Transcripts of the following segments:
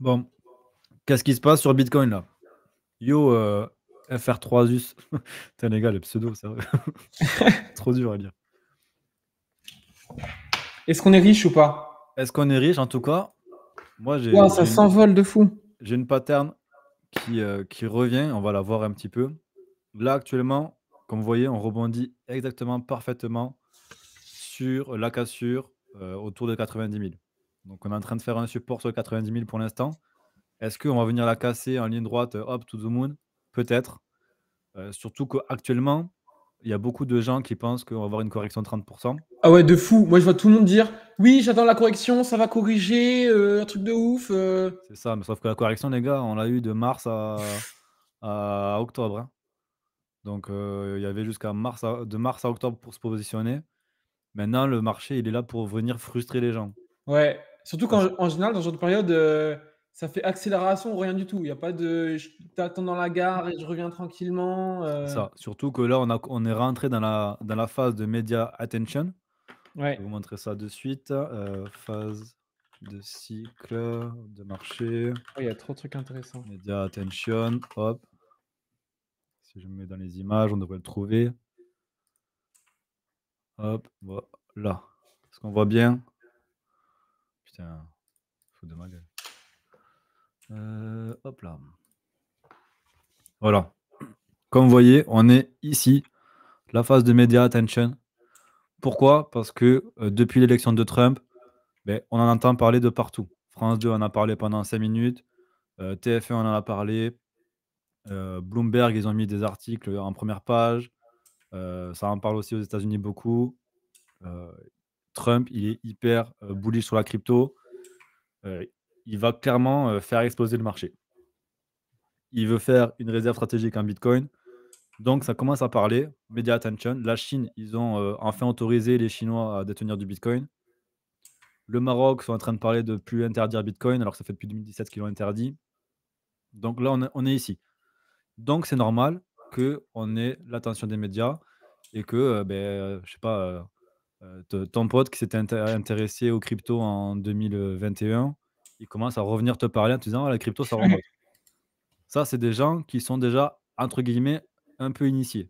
Bon, qu'est-ce qui se passe sur Bitcoin là Yo, euh, FR3us. t'es les gars, les pseudo, sérieux. Trop dur à dire. Est-ce qu'on est riche ou pas Est-ce qu'on est riche En tout cas, moi j'ai. ça s'envole de fou. J'ai une pattern qui, euh, qui revient. On va la voir un petit peu. Là, actuellement, comme vous voyez, on rebondit exactement parfaitement sur la cassure euh, autour de 90 000. Donc on est en train de faire un support sur 90 000 pour l'instant. Est-ce qu'on va venir la casser en ligne droite, hop, to the moon Peut-être. Euh, surtout qu'actuellement, il y a beaucoup de gens qui pensent qu'on va avoir une correction de 30%. Ah ouais, de fou. Moi, je vois tout le monde dire Oui, j'attends la correction, ça va corriger, euh, un truc de ouf. Euh. C'est ça, mais sauf que la correction, les gars, on l'a eu de mars à, octobre. Hein. Donc, il y avait jusqu'à mars de mars à octobre pour se positionner. Maintenant, le marché, il est là pour venir frustrer les gens. Ouais. Surtout qu'en général, dans ce genre de période, euh, ça fait accélération ou rien du tout. Il n'y a pas de je t'attends dans la gare et je reviens tranquillement. Euh. Ça, surtout que là, on, est rentré dans la, phase de media attention. Je vais vous montrer ça de suite. Euh, phase de cycle, de marché, il y a trop de trucs intéressants. media attention, hop. Si je me mets dans les images, on devrait le trouver. Hop, voilà. Est-ce qu'on voit bien euh, voilà. Comme vous voyez, on est ici, la phase de media attention. Pourquoi Parce que euh, depuis l'élection de Trump, ben, on en entend parler de partout. France 2 en a parlé pendant cinq minutes, euh, TF1 en a parlé, Bloomberg, ils ont mis des articles en première page, ça en parle aussi aux États-Unis beaucoup. Trump, il est hyper euh, bullish sur la crypto. Euh, il va clairement euh, faire exploser le marché. Il veut faire une réserve stratégique en Bitcoin. Donc, ça commence à parler. Media attention. La Chine, ils ont enfin autorisé les Chinois à détenir du Bitcoin. Le Maroc sont en train de parler de plus interdire Bitcoin, alors que ça fait depuis 2017 qu'ils l'ont interdit. Donc là, on, est ici. Donc c'est normal qu'on ait l'attention des médias et que, je ben, je sais pas, euh, ton pote qui s'était intéressé aux crypto en 2021, il commence à revenir te parler en te disant «Ah, la crypto, ça rentre ça, c'est des gens qui sont déjà, entre guillemets, un peu initiés.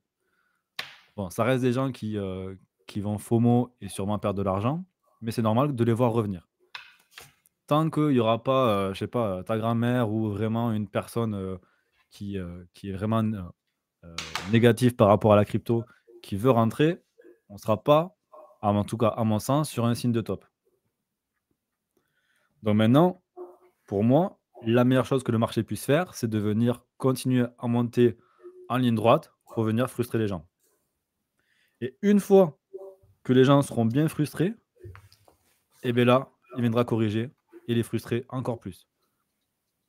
Bon, ça reste des gens qui, vont euh, qui vont FOMO et sûrement perdre de l'argent, mais c'est normal de les voir revenir. Tant qu'il n'y aura pas, euh, je sais pas, ta grand-mère ou vraiment une personne qui, qui est vraiment négative par rapport à la crypto qui veut rentrer, on ne sera pas en tout cas à mon sens, sur un signe de top. Donc maintenant, pour moi, la meilleure chose que le marché puisse faire, c'est de venir continuer à monter en ligne droite pour venir frustrer les gens. Et une fois que les gens seront bien frustrés, et eh bien là, il viendra corriger et les frustrer encore plus.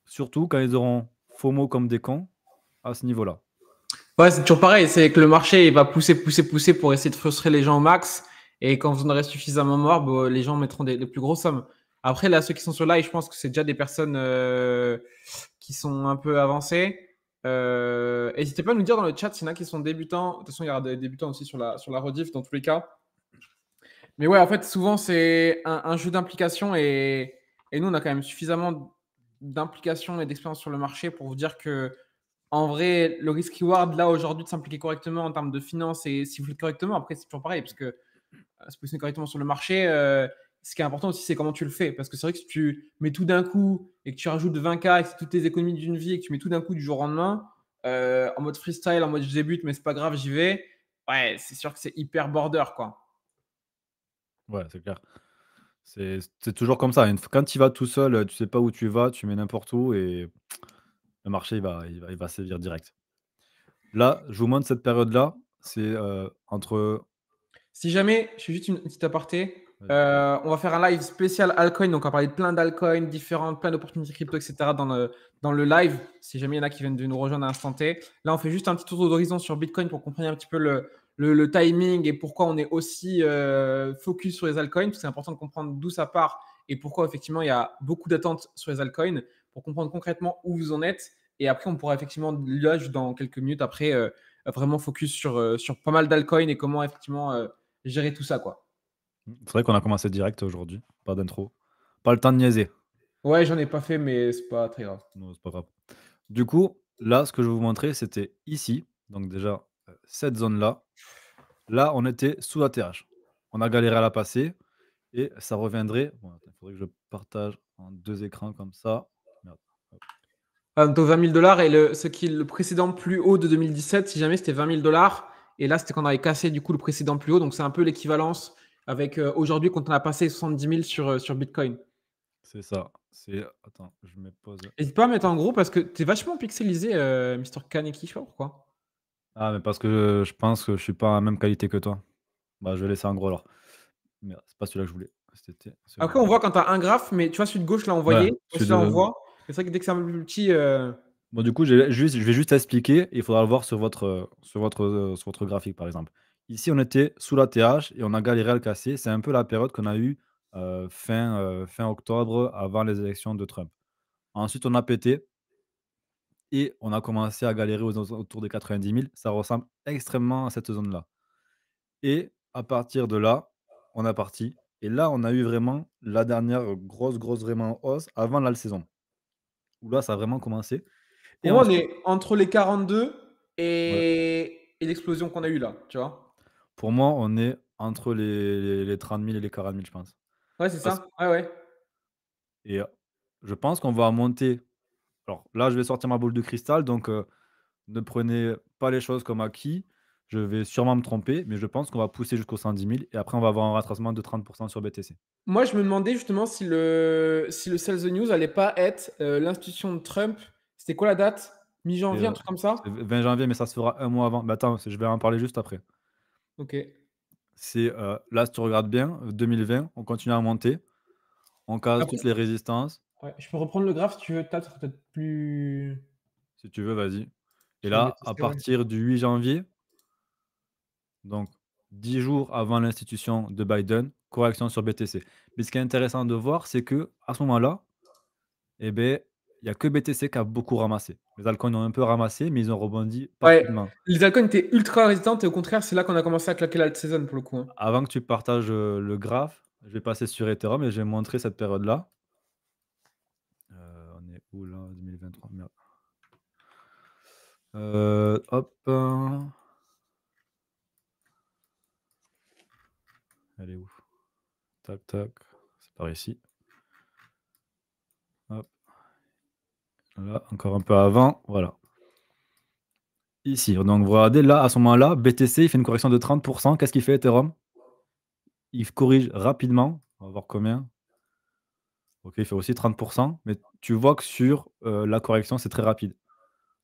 Surtout quand ils auront FOMO comme des cons à ce niveau-là. Ouais, c'est toujours pareil, c'est que le marché va pousser, pousser, pousser pour essayer de frustrer les gens au max. Et quand vous en aurez suffisamment mort, les gens mettront des, plus grosses sommes. Après, là, ceux qui sont sur live, je pense que c'est déjà des personnes euh, qui sont un peu avancées. Euh, N'hésitez pas à nous dire dans le chat s'il y en a qui sont débutants. De toute façon, il y aura des débutants aussi sur la, sur la rediff dans tous les cas. Mais ouais, en fait, souvent, c'est un, jeu d'implication et, et, nous, on a quand même suffisamment d'implication et d'expérience sur le marché pour vous dire que, en vrai, le risk reward, là, aujourd'hui, de s'impliquer correctement en termes de finances et si vous correctement, après, c'est toujours pareil, parce que se positionner correctement sur le marché, euh, ce qui est important aussi, c'est comment tu le fais. Parce que c'est vrai que si tu mets tout d'un coup et que tu rajoutes 20K et que toutes tes économies d'une vie et que tu mets tout d'un coup du jour au lendemain, euh, en mode freestyle, en mode je débute, mais c'est pas grave, j'y vais. Ouais, c'est sûr que c'est hyper border, quoi. Ouais, c'est clair. C'est toujours comme ça. Quand tu vas tout seul, tu sais pas où tu vas, tu mets n'importe où et le marché il va, il va, il sévir direct. Là, je vous montre cette période-là, c'est euh, entre si jamais, je fais juste une petite aparté. Euh, on va faire un live spécial altcoin, donc on va parler de plein d'alcoins différentes, plein d'opportunités crypto, etc. Dans le, dans le live, si jamais il y en a qui viennent de nous rejoindre à l'instant T. Là, on fait juste un petit tour d'horizon sur Bitcoin pour comprendre un petit peu le, timing et pourquoi on est aussi euh, focus sur les altcoins, parce que c'est important de comprendre d'où ça part et pourquoi effectivement il y a beaucoup d'attentes sur les altcoins, pour comprendre concrètement où vous en êtes. Et après, on pourra effectivement, dans quelques minutes après, euh, vraiment focus sur, sur pas mal d'alcoins et comment effectivement gérer tout ça, quoi. C'est vrai qu'on a commencé direct aujourd'hui, pas d'intro. Pas le temps de niaiser. Ouais, j'en ai pas fait, mais c'est pas très grave. Non, c'est pas grave. Du coup, là, ce que je vais vous montrer, c'était ici. Donc déjà, euh, cette zone-là. Là, on était sous ATH. On a galéré à la passer. Et ça reviendrait. il faudrait que je partage en deux écrans comme ça. Merde. donc 20 000 dollars et le, ce qui le précédent plus haut de 2017, si jamais c'était 20 000 dollars, et là, c'était quand on avait cassé du coup le précédent plus haut. Donc, c'est un peu l'équivalence avec euh, aujourd'hui quand on a passé 70 000 sur, euh, sur Bitcoin. C'est ça. Attends, je me pose. N'hésite pas à mettre en gros parce que tu es vachement pixelisé, Mr. Euh, mister Kaneki, je sais pourquoi. Ah, mais parce que je pense que je suis pas à la même qualité que toi. Bah, je vais laisser en gros alors. Mais c'est pas celui-là que je voulais. Après, on voit quand tu as un graphe, mais tu vois, celui de gauche, là, on voyait. C'est vrai que dès que c'est un Bon, du coup, je vais juste, je vais juste expliquer. Il faudra le voir sur votre, graphique, par exemple. Ici, on était sous la TH et on a galéré à le casser. C'est un peu la période qu'on a eue euh, fin, euh, fin octobre, avant les élections de Trump. Ensuite, on a pété et on a commencé à galérer aux, autour des 90 000. Ça ressemble extrêmement à cette zone-là. Et à partir de là, on a parti. Et là, on a eu vraiment la dernière grosse, grosse, vraiment hausse avant la saison. Où là, ça a vraiment commencé. Et moi, on est entre les 42 et, et l'explosion qu'on a eue là, tu vois. Pour moi, on est entre les, les, 30 000 et les 40 000, je pense. Ouais, c'est ça. Ouais, ouais. Et euh, je pense qu'on va monter. Alors là, je vais sortir ma boule de cristal, donc euh, ne prenez pas les choses comme acquis. Je vais sûrement me tromper, mais je pense qu'on va pousser jusqu'aux 110 000 et après on va avoir un rattracement de 30% sur BTC. Moi, je me demandais justement si le, si le Sell the News allait pas être euh, l'institution de Trump c'était quoi la date Mi-janvier, un truc comme ça 20 euh, janvier, mais ça se fera un mois avant. Mais bah, attends, je vais en parler juste après. Ok. C'est euh, là, si tu regardes bien, 2020, euh, on continue à monter. On casse toutes les résistances. je peux reprendre le graphe si tu veux, peut-être plus. Si tu veux, vas-y. Et là, à partir du 8 janvier, donc 10 jours avant l'institution de Biden, correction sur BTC. Mais ce qui est intéressant de voir, c'est que à ce moment-là, eh bien, il n'y a que BTC qui a beaucoup ramassé. Les altcoins ont un peu ramassé, mais ils ont rebondi ouais, Les altcoins étaient ultra résistantes et au contraire, c'est là qu'on a commencé à claquer l'alt saison pour le coup. Hein. Avant que tu partages euh, le graphe, je vais passer sur Ethereum et je vais montrer cette période-là. Euh, on est où là 2023. Euh, hop. Elle est où Tac, tac. C'est par ici. encore un peu avant, voilà. Ici, donc vous regardez, là, à ce moment-là, BTC, il fait une correction de 30%. Qu'est-ce qu'il fait, Ethereum Il corrige rapidement. On va voir combien. Ok, il fait aussi 30%. Mais tu vois que sur euh, la correction, c'est très rapide.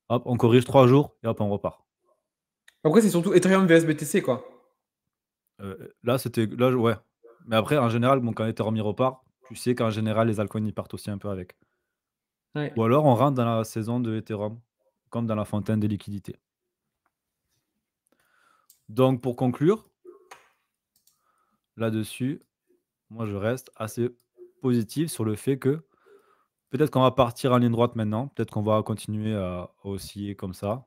Hop, on corrige trois jours et hop, on repart. Pourquoi c'est surtout Ethereum vs BTC, quoi. Euh, là, c'était. Là, ouais. Mais après, en général, bon, quand Ethereum y repart, tu sais qu'en général, les altcoins partent aussi un peu avec. Ou alors on rentre dans la saison de Ethereum, comme dans la fontaine des liquidités. Donc pour conclure, là-dessus, moi je reste assez positif sur le fait que peut-être qu'on va partir en ligne droite maintenant, peut-être qu'on va continuer à osciller comme ça.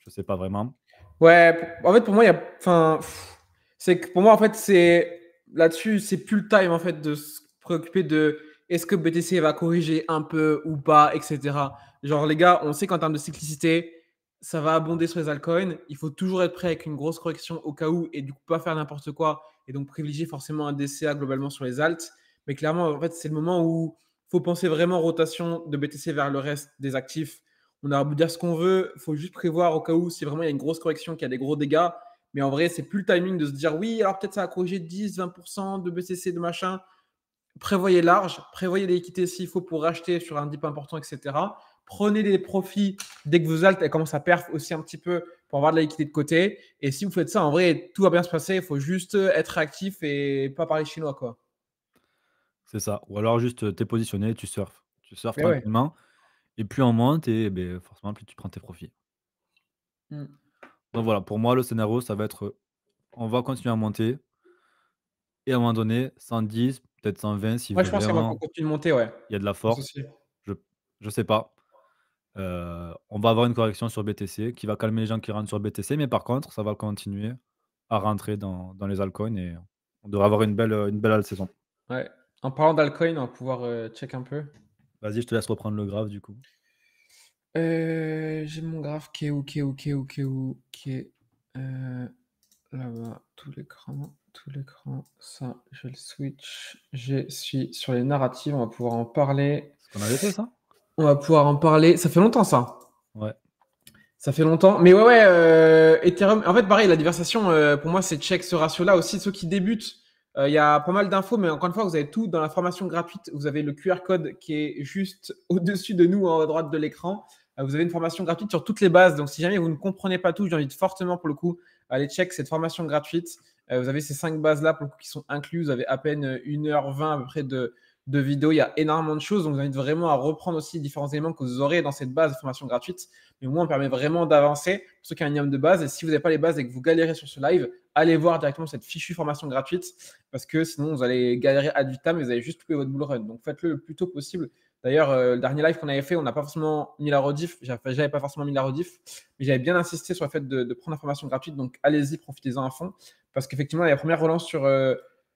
Je sais pas vraiment. Ouais, en fait pour moi, il Enfin, c'est que pour moi, en fait, c'est. Là-dessus, c'est plus le time en fait de se préoccuper de est-ce que BTC va corriger un peu ou pas, etc. Genre, les gars, on sait qu'en termes de cyclicité, ça va abonder sur les altcoins. Il faut toujours être prêt avec une grosse correction au cas où et du coup pas faire n'importe quoi et donc privilégier forcément un DCA globalement sur les alts. Mais clairement, en fait, c'est le moment où il faut penser vraiment rotation de BTC vers le reste des actifs. On a à dire ce qu'on veut, Il faut juste prévoir au cas où si vraiment il y a une grosse correction, qu'il y a des gros dégâts. Mais en vrai, c'est plus le timing de se dire oui, alors peut-être ça a corrigé 10, 20% de BTC, de machin prévoyez large, prévoyez des s'il faut pour racheter sur un dip important, etc. Prenez des profits dès que vous altes elle commence à perf aussi un petit peu pour avoir de l'équité de côté. Et si vous faites ça, en vrai, tout va bien se passer. Il faut juste être actif et pas parler chinois, quoi. C'est ça. Ou alors juste euh, t'es positionné, tu surfes. Tu surfes eh tranquillement Et puis en monte, et ben, forcément, plus tu prends tes profits. Hmm. Donc voilà, pour moi, le scénario, ça va être euh, on va continuer à monter. Et à un moment donné, 110, peut-être 120 si Moi, je pense qu'on continue de monter, ouais. Il y a de la force. Je ne sais pas. Euh, on va avoir une correction sur BTC qui va calmer les gens qui rentrent sur BTC, mais par contre, ça va continuer à rentrer dans, les altcoins et on devrait avoir une belle, une belle saison. Ouais. En parlant d'alcoin, on va pouvoir euh, check un peu. Vas-y, je te laisse reprendre le graphe du coup. Euh, j'ai mon graphe qui est ok, ok, ok. ok, qui est où, là-bas, tout l'écran tout l'écran. Ça, je le switch. Je suis sur les narratives. On va pouvoir en parler. On fait ça On va pouvoir en parler. Ça fait longtemps, ça. Ouais. Ça fait longtemps. Mais ouais, ouais. Euh, Ethereum. En fait, pareil, la diversation, euh, pour moi, c'est check ce ratio-là aussi. Ceux qui débutent, euh, il y a pas mal d'infos, mais encore une fois, vous avez tout dans la formation gratuite. Vous avez le QR code qui est juste au-dessus de nous, en haut à droite de l'écran. vous avez une formation gratuite sur toutes les bases. Donc, si jamais vous ne comprenez pas tout, j'ai envie fortement, pour le coup, aller check cette formation gratuite. Euh, vous avez ces cinq bases-là pour le qui sont incluses. Vous avez à peine 1h20 à peu près de, vidéos. Il y a énormément de choses. Donc, vous invite vraiment à reprendre aussi différents éléments que vous aurez dans cette base de formation gratuite. Mais au moins, on permet vraiment d'avancer pour ceux qui ont un minimum de base. Et si vous n'avez pas les bases et que vous galérez sur ce live, allez voir directement cette fichue formation gratuite parce que sinon, vous allez galérer du vitam et vous allez juste couper votre bull run. Donc, faites-le le plus tôt possible. D'ailleurs, euh, le dernier live qu'on avait fait, on n'a pas forcément mis la rediff. J'avais pas forcément mis la rediff, mais j'avais bien insisté sur le fait de, de prendre la formation gratuite. Donc, allez-y, profitez-en à fond. Parce qu'effectivement, la première relance sur, euh,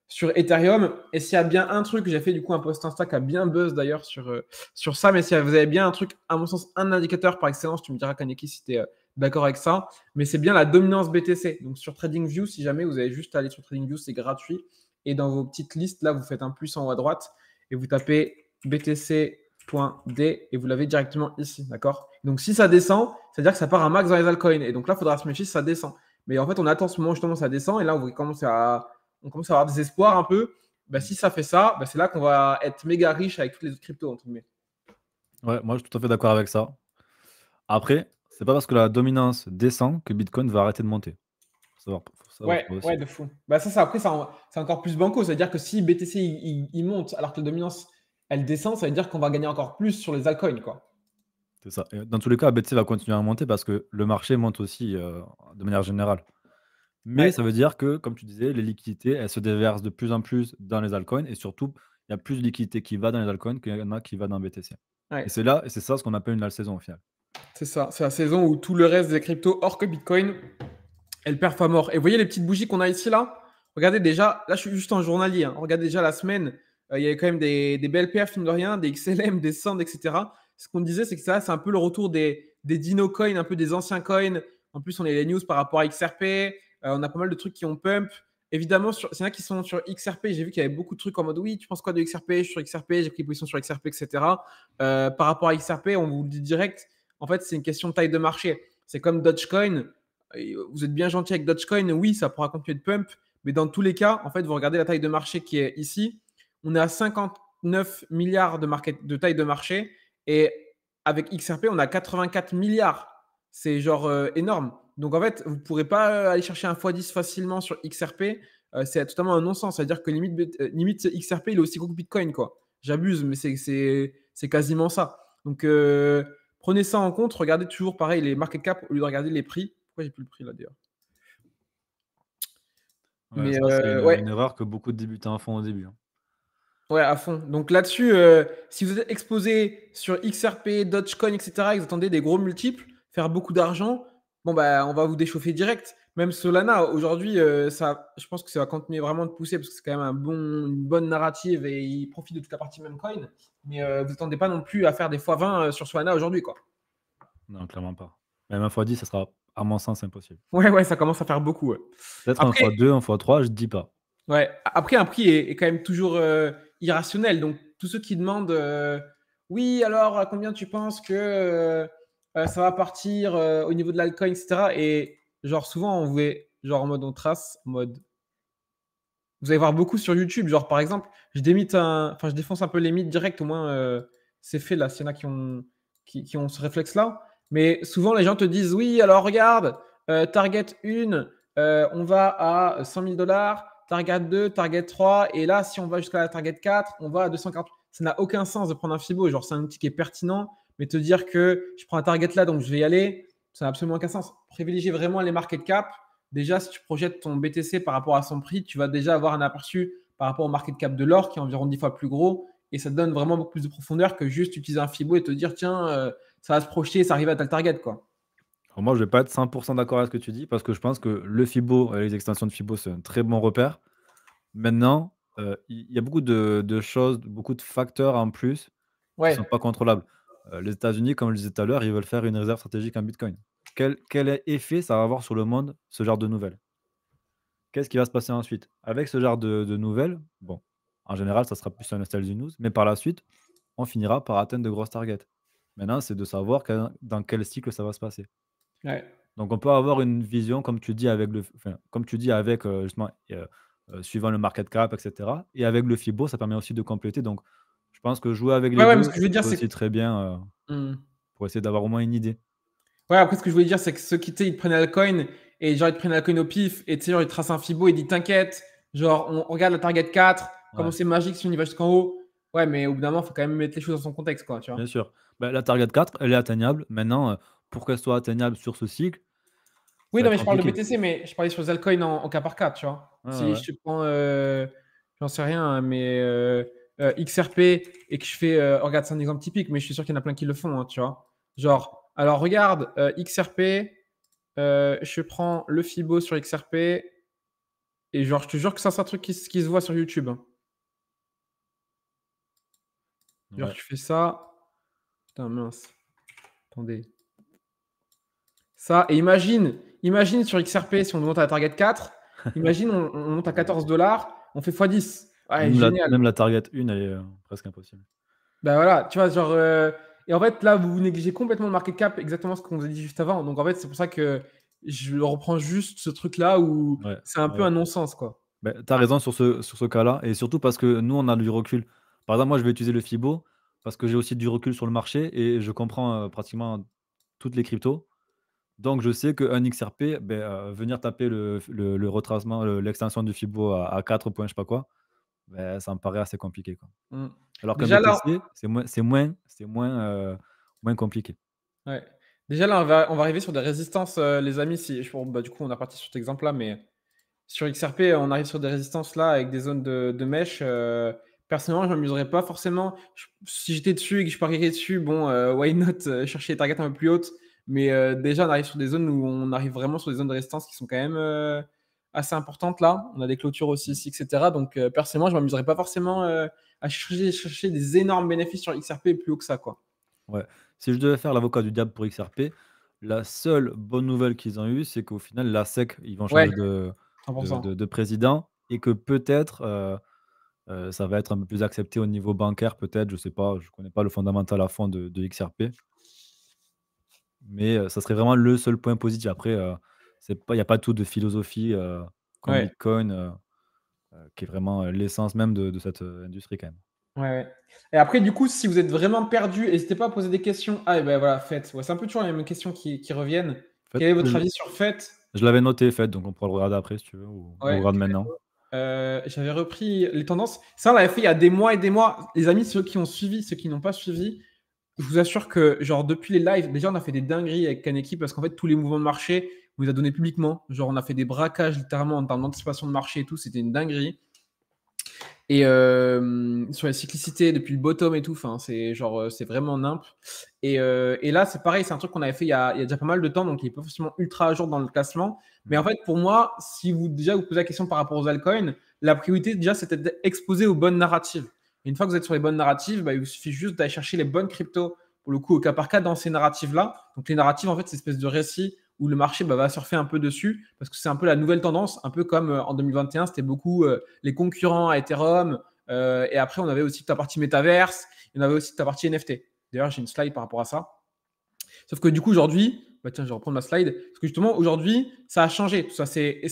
sur Ethereum, et s'il y a bien un truc, j'ai fait du coup un post Insta qui a bien buzz d'ailleurs sur, euh, sur ça, mais si vous avez bien un truc, à mon sens, un indicateur par excellence, tu me diras, Kaneki, si tu es euh, d'accord avec ça, mais c'est bien la dominance BTC. Donc sur TradingView, si jamais vous avez juste à aller sur TradingView, c'est gratuit. Et dans vos petites listes, là, vous faites un plus en haut à droite et vous tapez BTC.D et vous l'avez directement ici, d'accord Donc si ça descend, c'est-à-dire que ça part un max dans les altcoins. Et donc là, il faudra se méfier si ça descend. Mais en fait, on attend ce moment justement, ça descend. Et là, on commence à, on à avoir des espoirs un peu. Bah, si ça fait ça, bah, c'est là qu'on va être méga riche avec toutes les autres cryptos, entre Ouais, moi, je suis tout à fait d'accord avec ça. Après, c'est pas parce que la dominance descend que Bitcoin va arrêter de monter. ouais, ouais, de fou. Bah, ça, après, c'est encore plus banco. C'est-à-dire que si BTC il monte alors que la dominance elle descend, ça veut dire qu'on va gagner encore plus sur les altcoins, quoi. C'est ça. dans tous les cas, BTC va continuer à monter parce que le marché monte aussi euh, de manière générale. Mais ça veut dire que, comme tu disais, les liquidités, elles se déversent de plus en plus dans les altcoins et surtout, il y a plus de liquidités qui va dans les altcoins qu'il y en a qui va dans BTC. Et c'est là, et c'est ça ce qu'on appelle une la saison au final. C'est ça, c'est la saison où tout le reste des cryptos hors que Bitcoin, perdent pas mort. Et vous voyez les petites bougies qu'on a ici là Regardez déjà, là je suis juste en journalier, On hein. regardez déjà la semaine, euh, il y avait quand même des, des belles de rien, des XLM, des Sand, etc ce qu'on disait, c'est que ça, c'est un peu le retour des, des dino coins, un peu des anciens coins. En plus, on a les news par rapport à XRP. Euh, on a pas mal de trucs qui ont pump. Évidemment, sur, c'est là qui sont sur XRP. J'ai vu qu'il y avait beaucoup de trucs en mode oui, tu penses quoi de XRP Je suis sur XRP, j'ai pris position sur XRP, etc. Euh, par rapport à XRP, on vous le dit direct. En fait, c'est une question de taille de marché. C'est comme Dogecoin. Vous êtes bien gentil avec Dogecoin. Oui, ça pourra continuer de pump. Mais dans tous les cas, en fait, vous regardez la taille de marché qui est ici. On est à 59 milliards de, de taille de marché et avec XRP, on a 84 milliards. C'est genre euh, énorme. Donc en fait, vous ne pourrez pas euh, aller chercher un x10 facilement sur XRP. Euh, c'est totalement un non-sens. C'est-à-dire que limite, limite, XRP, il est aussi gros que Bitcoin. quoi. J'abuse, mais c'est quasiment ça. Donc prenez ça en compte. Regardez toujours pareil les market cap au lieu de regarder les prix. Pourquoi j'ai plus le prix là d'ailleurs c'est une, erreur que beaucoup de débutants font au début. Hein. Ouais, à fond. Donc là-dessus, euh, si vous êtes exposé sur XRP, Dogecoin, etc., et que vous attendez des gros multiples, faire beaucoup d'argent, bon, bah, on va vous déchauffer direct. Même Solana, aujourd'hui, euh, ça, je pense que ça va continuer vraiment de pousser parce que c'est quand même un bon, une bonne narrative et il profite de toute la partie même coin. Mais euh, vous n'attendez pas non plus à faire des x20 sur Solana aujourd'hui, quoi. Non, clairement pas. Même un x10, ça sera, à mon sens, impossible. Ouais, ouais, ça commence à faire beaucoup. Peut-être un x2, un x3, je dis pas. Ouais, après, un prix est quand même toujours irrationnel. Donc, tous ceux qui demandent euh, oui, alors à combien tu penses que euh, euh, ça va partir au niveau de l'alcool, etc. Et genre, souvent, on voulait, genre en mode on trace, mode. Vous allez voir beaucoup sur YouTube, genre par exemple, je un. Enfin, je défonce un peu les mythes directs, au moins c'est fait là, s'il y en a qui ont, qui, qui ont ce réflexe-là. Mais souvent, les gens te disent oui, alors regarde, target 1, on va à 100 000 dollars target 2, target 3, et là, si on va jusqu'à la target 4, on va à 240. Ça n'a aucun sens de prendre un FIBO. Genre, c'est un outil qui est pertinent, mais te dire que je prends un target là, donc je vais y aller, ça n'a absolument aucun sens. Privilégier vraiment les market cap. Déjà, si tu projettes ton BTC par rapport à son prix, tu vas déjà avoir un aperçu par rapport au market cap de l'or qui est environ 10 fois plus gros. Et ça te donne vraiment beaucoup plus de profondeur que juste utiliser un FIBO et te dire, tiens, euh, ça va se projeter, ça arrive à tel target. quoi moi, je ne vais pas être 100% d'accord avec ce que tu dis parce que je pense que le FIBO et les extensions de FIBO, c'est un très bon repère. Maintenant, euh, il y a beaucoup de, choses, beaucoup de facteurs en plus qui ne sont pas contrôlables. Euh, les États-Unis, comme je disais tout à l'heure, ils veulent faire une réserve stratégique en Bitcoin. Quel, effet ça va avoir sur le monde, ce genre de nouvelles Qu'est-ce qui va se passer ensuite Avec ce genre de, nouvelles, bon, en général, ça sera plus un du news, mais par la suite, on finira par atteindre de grosses targets. Maintenant, c'est de savoir dans quel cycle ça va se passer. Ouais. Donc on peut avoir une vision, comme tu dis, avec le, enfin, comme tu dis avec euh, justement euh, euh, suivant le market cap, etc. Et avec le FIBO, ça permet aussi de compléter. Donc je pense que jouer avec les ouais, c'est très bien mmh. pour essayer d'avoir au moins une idée. Ouais, après ce que je voulais dire, c'est que ceux qui ils prennent coin et genre ils te prennent Alcoin au pif et tu sais, ils tracent un FIBO et dit t'inquiète, genre on, regarde la target 4, Comment c'est magique si on y va jusqu'en haut. Ouais, mais au bout d'un moment, il faut quand même mettre les choses dans son contexte, quoi, tu Bien sûr. Bah, la target 4, elle est atteignable. Maintenant, pour qu'elle soit atteignable sur ce cycle. Oui, non, mais je parle de BTC, mais je parlais sur les altcoins en, cas par cas, tu vois. si je prends, euh, j'en sais rien, hein, mais euh, euh, XRP et que je fais, oh, regarde, c'est un exemple typique, mais je suis sûr qu'il y en a plein qui le font, hein, tu vois. Genre, alors regarde, XRP, je prends le FIBO sur XRP et genre, je te jure que ça, c'est un truc qui, se voit sur YouTube. Hein. Genre, tu fais ça. Putain, mince. Attendez. Ça, et imagine, imagine sur XRP, si on monte à la target 4, imagine on, monte à 14 dollars, on fait x10. même, la, la, target 1, elle est euh, presque impossible. Ben voilà, tu vois, genre. Euh, et en fait, là, vous négligez complètement le market cap, exactement ce qu'on vous a dit juste avant. Donc en fait, c'est pour ça que je reprends juste ce truc-là où c'est un peu un non-sens, quoi. Ben, bah, tu as raison sur ce, sur ce cas-là, et surtout parce que nous, on a du recul. Par exemple, moi, je vais utiliser le FIBO parce que j'ai aussi du recul sur le marché et je comprends euh, pratiquement toutes les cryptos. Donc, je sais qu'un XRP, ben, euh, venir taper le, le, retracement, l'extension du Fibo à, quatre 4 points, je sais pas quoi, ben, ça me paraît assez compliqué. Mmh. Alors qu'un Déjà, c'est moins, c'est moins, c'est moins, euh, moins compliqué. Déjà là, on va, on va arriver sur des résistances, euh, les amis. Si, je- bah, du coup, on a parti sur cet exemple-là, mais sur XRP, on arrive sur des résistances là avec des zones de, de mèche. personnellement, je m'amuserais pas forcément. si j'étais dessus et que je parierais dessus, bon, why not chercher les targets un peu plus hautes mais euh, déjà, on arrive sur des zones où on arrive vraiment sur des zones de résistance qui sont quand même euh, assez importantes là. On a des clôtures aussi ici, etc. Donc, euh, personnellement, je ne m'amuserais pas forcément à chercher, des énormes bénéfices sur XRP plus haut que ça. Quoi. Ouais. Si je devais faire l'avocat du diable pour XRP, la seule bonne nouvelle qu'ils ont eue, c'est qu'au final, la SEC, ils vont changer de, président et que peut-être. ça va être un peu plus accepté au niveau bancaire, peut-être, je ne sais pas, je ne connais pas le fondamental à fond de XRP. Mais ça serait vraiment le seul point positif. Après, il n'y a pas tout de philosophie comme Bitcoin, qui est vraiment l'essence même de, cette industrie quand même. Et après, du coup, si vous êtes vraiment perdu, n'hésitez pas à poser des questions. Ah, et ben voilà, faites. c'est un peu toujours les mêmes questions qui, reviennent. Quel est votre avis sur faites Je l'avais noté, faites, donc on pourra le regarder après si tu veux, ou le regarde maintenant. Euh, j'avais repris les tendances. Ça, on l'avait fait il y a des mois et des mois. Les amis, ceux qui ont suivi, ceux qui n'ont pas suivi, je vous assure que, genre, depuis les lives, déjà, on a fait des dingueries avec Kaneki parce qu'en fait, tous les mouvements de marché, vous les a donnés publiquement. Genre, on a fait des braquages littéralement en termes d'anticipation de marché et tout. C'était une dinguerie. Et euh, sur la cyclicité, depuis le bottom et tout, c'est genre, euh, c'est vraiment nimp. Et, euh, et là, c'est pareil, c'est un truc qu'on avait fait il y, a, déjà pas mal de temps, donc il est pas forcément ultra à jour dans le classement. Mais en fait, pour moi, si vous déjà vous posez la question par rapport aux altcoins, la priorité déjà, c'était d'être aux bonnes narratives une fois que vous êtes sur les bonnes narratives, bah, il vous suffit juste d'aller chercher les bonnes cryptos, pour le coup, au cas par cas, dans ces narratives-là. Donc, les narratives, en fait, c'est une espèce de récit où le marché bah, va surfer un peu dessus, parce que c'est un peu la nouvelle tendance, un peu comme euh, en 2021, c'était beaucoup euh, les concurrents à Ethereum, euh, et après, on avait aussi ta partie métaverse, et on avait aussi ta partie NFT. D'ailleurs, j'ai une slide par rapport à ça. Sauf que du coup, aujourd'hui, bah, tiens, je vais reprendre ma slide, parce que justement, aujourd'hui, ça a changé. Tout ça, c'est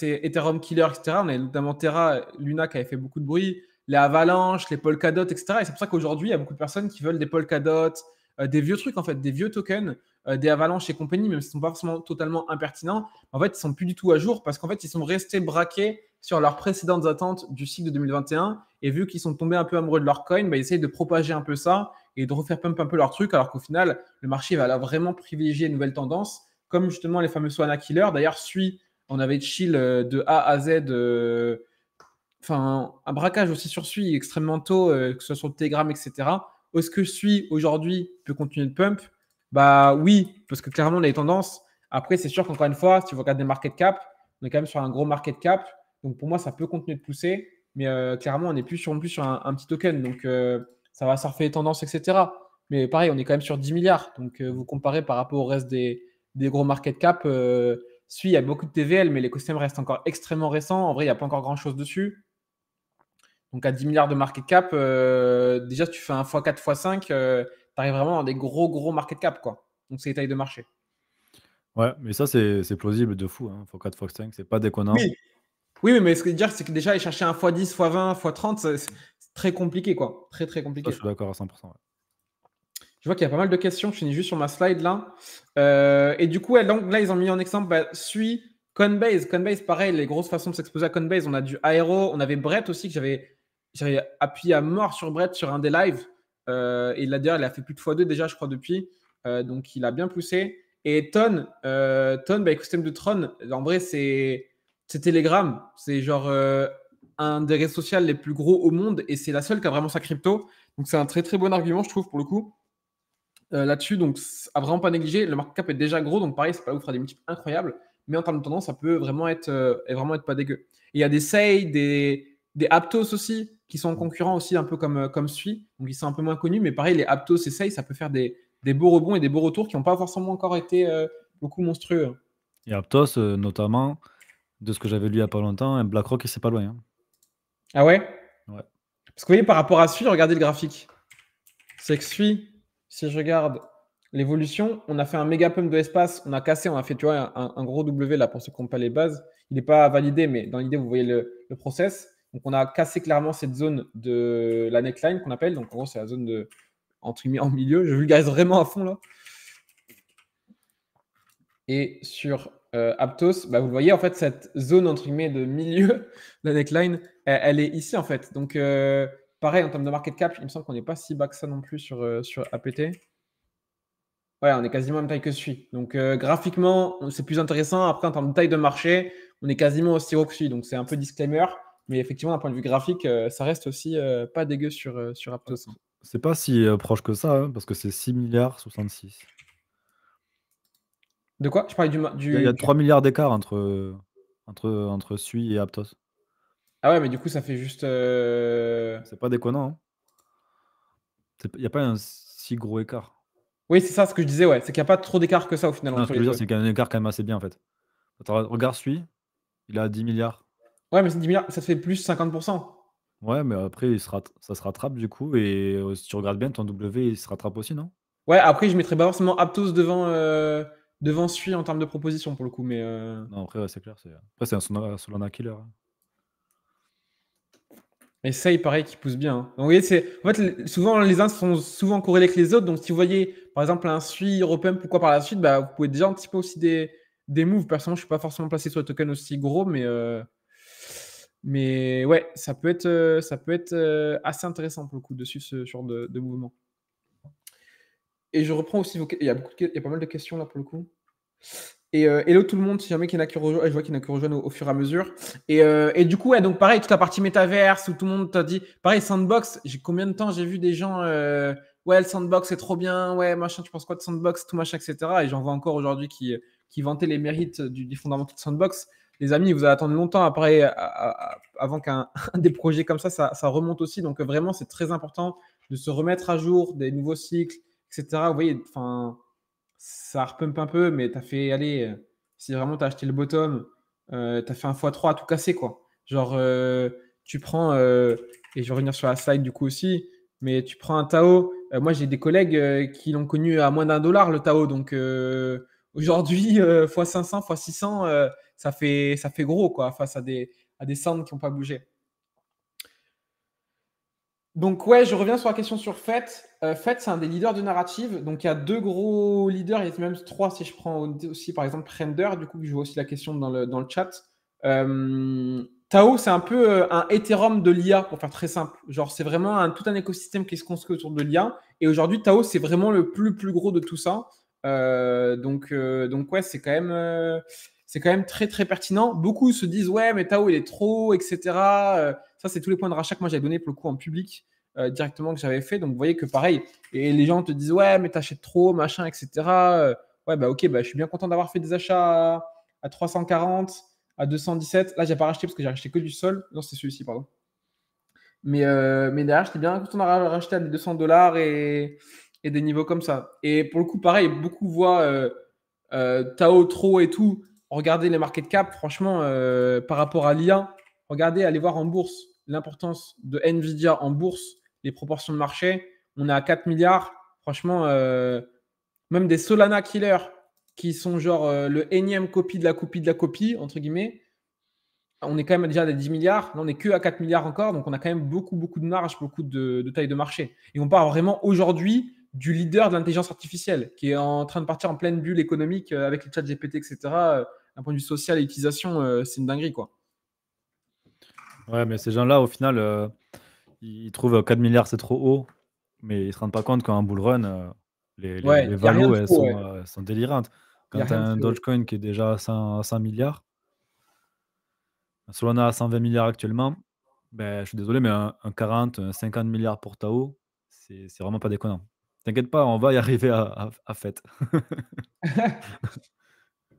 Ethereum Killer, etc. On a notamment Terra, Luna qui avait fait beaucoup de bruit, les avalanches, les polkadots, etc. Et c'est pour ça qu'aujourd'hui, il y a beaucoup de personnes qui veulent des polkadots, euh, des vieux trucs en fait, des vieux tokens, euh, des avalanches et compagnie, même si ne sont pas forcément totalement impertinents. En fait, ils sont plus du tout à jour parce qu'en fait, ils sont restés braqués sur leurs précédentes attentes du cycle de 2021. Et vu qu'ils sont tombés un peu amoureux de leur coin, bah, ils essayent de propager un peu ça et de refaire pump un peu leur truc, alors qu'au final, le marché va là vraiment privilégier une nouvelle tendance, comme justement les fameux Swana Killer. D'ailleurs, suit, on avait chill euh, de A à Z. de enfin, un braquage aussi sur extrêmement tôt, euh, que ce soit sur Telegram, etc. Est-ce que SUI aujourd'hui peut continuer de pump Bah oui, parce que clairement, on a les tendances. Après, c'est sûr qu'encore une fois, si vous regardez market cap, on est quand même sur un gros market cap. Donc pour moi, ça peut continuer de pousser. Mais euh, clairement, on n'est plus sur, plus sur un, petit token. Donc euh, ça va surfer les tendances, etc. Mais pareil, on est quand même sur 10 milliards. Donc vous comparez par rapport au reste des, gros market cap. SUI, il y a beaucoup de TVL, mais l'écosystème restent encore extrêmement récents. En vrai, il n'y a pas encore grand-chose dessus. Donc à 10 milliards de market cap, euh, déjà tu fais un x4, x5, tu arrives vraiment dans des gros, gros market cap. Quoi. Donc c'est les tailles de marché. Ouais, mais ça c'est plausible de fou. Hein. x4, x5, c'est pas déconnant. Oui. oui, mais ce que je veux dire, c'est que déjà aller chercher un x10, x20, x30, c'est très compliqué. quoi. Très, très compliqué. je suis d'accord à 100%. Je vois qu'il y a pas mal de questions. Je finis juste sur ma slide là. Euh, et du coup, là, ils ont mis en exemple, bah, suis Coinbase. Coinbase, pareil, les grosses façons de s'exposer à Coinbase. On a du Aero, on avait Brett aussi que j'avais j'avais appuyé à mort sur Brett sur un des lives. Euh, et là, d'ailleurs, il a fait plus de fois deux déjà, je crois, depuis. Euh, donc, il a bien poussé. Et Ton, euh, Ton, bah, de Tron, en vrai, c'est Telegram. C'est genre euh, un des réseaux sociaux les plus gros au monde et c'est la seule qui a vraiment sa crypto. Donc, c'est un très, très bon argument, je trouve, pour le coup. Là-dessus, donc, à vraiment pas négliger. Le market cap est déjà gros, donc pareil, c'est pas ouf, à des multiples incroyables. Mais en termes de tendance, ça peut vraiment être, vraiment être pas dégueu. Il y a des Say, des, des Aptos aussi qui sont concurrents aussi un peu comme, euh, comme Sui. Donc ils sont un peu moins connus, mais pareil, les Aptos et ça peut faire des, des, beaux rebonds et des beaux retours qui n'ont pas forcément encore été euh, beaucoup monstrueux. Hein. Et Aptos, euh, notamment, de ce que j'avais lu il n'y a pas longtemps, hein, BlackRock, s'est pas loin. Hein. Ah ouais Ouais. Parce que vous voyez, par rapport à Sui, regardez le graphique. C'est que Sui, si je regarde l'évolution, on a fait un méga pump de espace, on a cassé, on a fait tu un, gros W là pour ceux qui n'ont pas les bases. Il n'est pas validé, mais dans l'idée, vous voyez le, le process. Donc on a cassé clairement cette zone de la neckline qu'on appelle. Donc en gros, c'est la zone de entre en milieu. Je vulgarise vraiment à fond là. Et sur euh, Aptos, bah, vous voyez en fait cette zone entre guillemets de milieu de la neckline, elle, est ici en fait. Donc euh, pareil en termes de market cap, il me semble qu'on n'est pas si bas que ça non plus sur, euh, sur APT. Ouais, on est quasiment à la même taille que celui. Donc graphiquement, c'est plus intéressant. Après, en termes de taille de marché, on est quasiment aussi haut que celui. Donc c'est un peu disclaimer. Mais effectivement, d'un point de vue graphique, euh, ça reste aussi euh, pas dégueu sur, euh, sur Aptos. Hein. C'est pas si proche que ça, hein, parce que c'est 6 milliards 66. De quoi Je parlais du, Il y a 3 milliards d'écart entre, entre, entre Sui et Aptos. Ah ouais, mais du coup, ça fait juste. C'est pas déconnant. Hein. Il n'y a pas un si gros écart. Oui, c'est ça ce que je disais, ouais. C'est qu'il n'y a pas trop d'écart que ça au final. ce que je veux dire, c'est qu'il y a un écart quand même assez bien en fait. regarde, Sui, il a 10 milliards. Ouais, mais ça fait plus 50%. Ouais, mais après, ça se rattrape du coup. Et euh, si tu regardes bien, ton W, il se rattrape aussi, non Ouais, après, je mettrais pas forcément Aptos devant, euh, devant Sui en termes de proposition pour le coup. mais... Euh. Non, après, c'est clair. Après, c'est un Solana, killer. Et hein. ça, il paraît qu'il pousse bien. Hein. Donc, vous voyez, En fait, souvent, les uns sont souvent corrélés avec les autres. Donc, si vous voyez, par exemple, un Sui européen, pourquoi par la suite, bah, vous pouvez déjà un petit peu aussi des, des moves. Personnellement, je ne suis pas forcément placé sur le token aussi gros, mais. Mais ouais, ça peut être, euh, ça peut être euh, assez intéressant pour le coup dessus ce genre de, mouvement. Et je reprends aussi vos... Il y, a il y a pas mal de questions là pour le coup. Et euh, hello tout le monde, si jamais qu'il y en a qui rejoignent, je vois qu'il y en a qui rejoignent au, fur et à mesure. Et, et du coup, donc pareil, toute la partie métaverse où tout le monde t'a dit, pareil, sandbox, j'ai combien de temps j'ai vu des gens, ouais, le sandbox c'est trop bien, ouais, machin, tu penses quoi de sandbox, tout machin, etc. Et j'en vois encore aujourd'hui qui, qui vantaient les mérites du, des fondamentaux de sandbox les amis, vous allez attendre longtemps après, avant qu'un des projets comme ça, ça, remonte aussi. Donc vraiment, c'est très important de se remettre à jour des nouveaux cycles, etc. Vous voyez, enfin, ça repump un peu, mais tu as fait, aller. Euh, si vraiment tu as acheté le bottom, euh, tu as fait un x3 à tout casser, quoi. Genre, euh, tu prends, et je vais revenir sur la slide du coup aussi, mais tu prends un Tao. moi, j'ai des collègues qui l'ont connu à moins d'un dollar, le Tao, donc Aujourd'hui, euh, x500, x600, euh, ça, fait, ça fait gros quoi, face à des, à qui n'ont pas bougé. Donc ouais, je reviens sur la question sur FET. Euh, c'est un des leaders de narrative. Donc il y a deux gros leaders, il y a même trois si je prends aussi par exemple Render, du coup je vois aussi la question dans le, dans le chat. Euh, Tao, c'est un peu un Ethereum de l'IA, pour faire très simple. Genre c'est vraiment un, tout un écosystème qui se construit autour de l'IA. Et aujourd'hui, Tao, c'est vraiment le plus plus gros de tout ça. Euh, donc, euh, donc ouais, c'est quand même euh, c'est quand même très très pertinent. Beaucoup se disent ouais mais Tao il est trop etc. ça c'est tous les points de rachat que moi j'avais donné pour le coup en public directement que j'avais fait. Donc vous voyez que pareil et les gens te disent ouais mais t'achètes trop machin etc. ouais bah ok bah je suis bien content d'avoir fait des achats à, 340 à 217. Là j'ai pas racheté parce que j'ai racheté que du sol. Non c'est celui-ci pardon. Mais mais derrière j'étais bien content d'avoir racheté à 200 dollars et et des niveaux comme ça. Et pour le coup, pareil, beaucoup voient euh, euh Tao trop et tout. Regardez les market cap, franchement, euh, par rapport à l'IA, regardez, allez voir en bourse l'importance de Nvidia en bourse, les proportions de marché. On est à 4 milliards. Franchement, euh, même des Solana Killer qui sont genre le énième copie de la copie de la copie, entre guillemets. On est quand même déjà à des 10 milliards. Là, on n'est que à 4 milliards encore. Donc, on a quand même beaucoup, beaucoup de marge, beaucoup de, de taille de marché. Et on part vraiment aujourd'hui du leader de l'intelligence artificielle qui est en train de partir en pleine bulle économique euh, avec les chat GPT, etc. Euh, d'un point de vue social et utilisation, euh, c'est une dinguerie, quoi. Ouais, mais ces gens-là, au final, ils trouvent 4 milliards, c'est trop haut, mais ils ne se rendent pas compte qu'en bull run, les, les, sont, délirantes. Quand tu as un Dogecoin qui est déjà à 100, 100 milliards, Solana à 120 milliards actuellement, ben, je suis désolé, mais un, 40, 50 milliards pour Tao, c'est vraiment pas déconnant. T'inquiète pas, on va y arriver à, à, fête.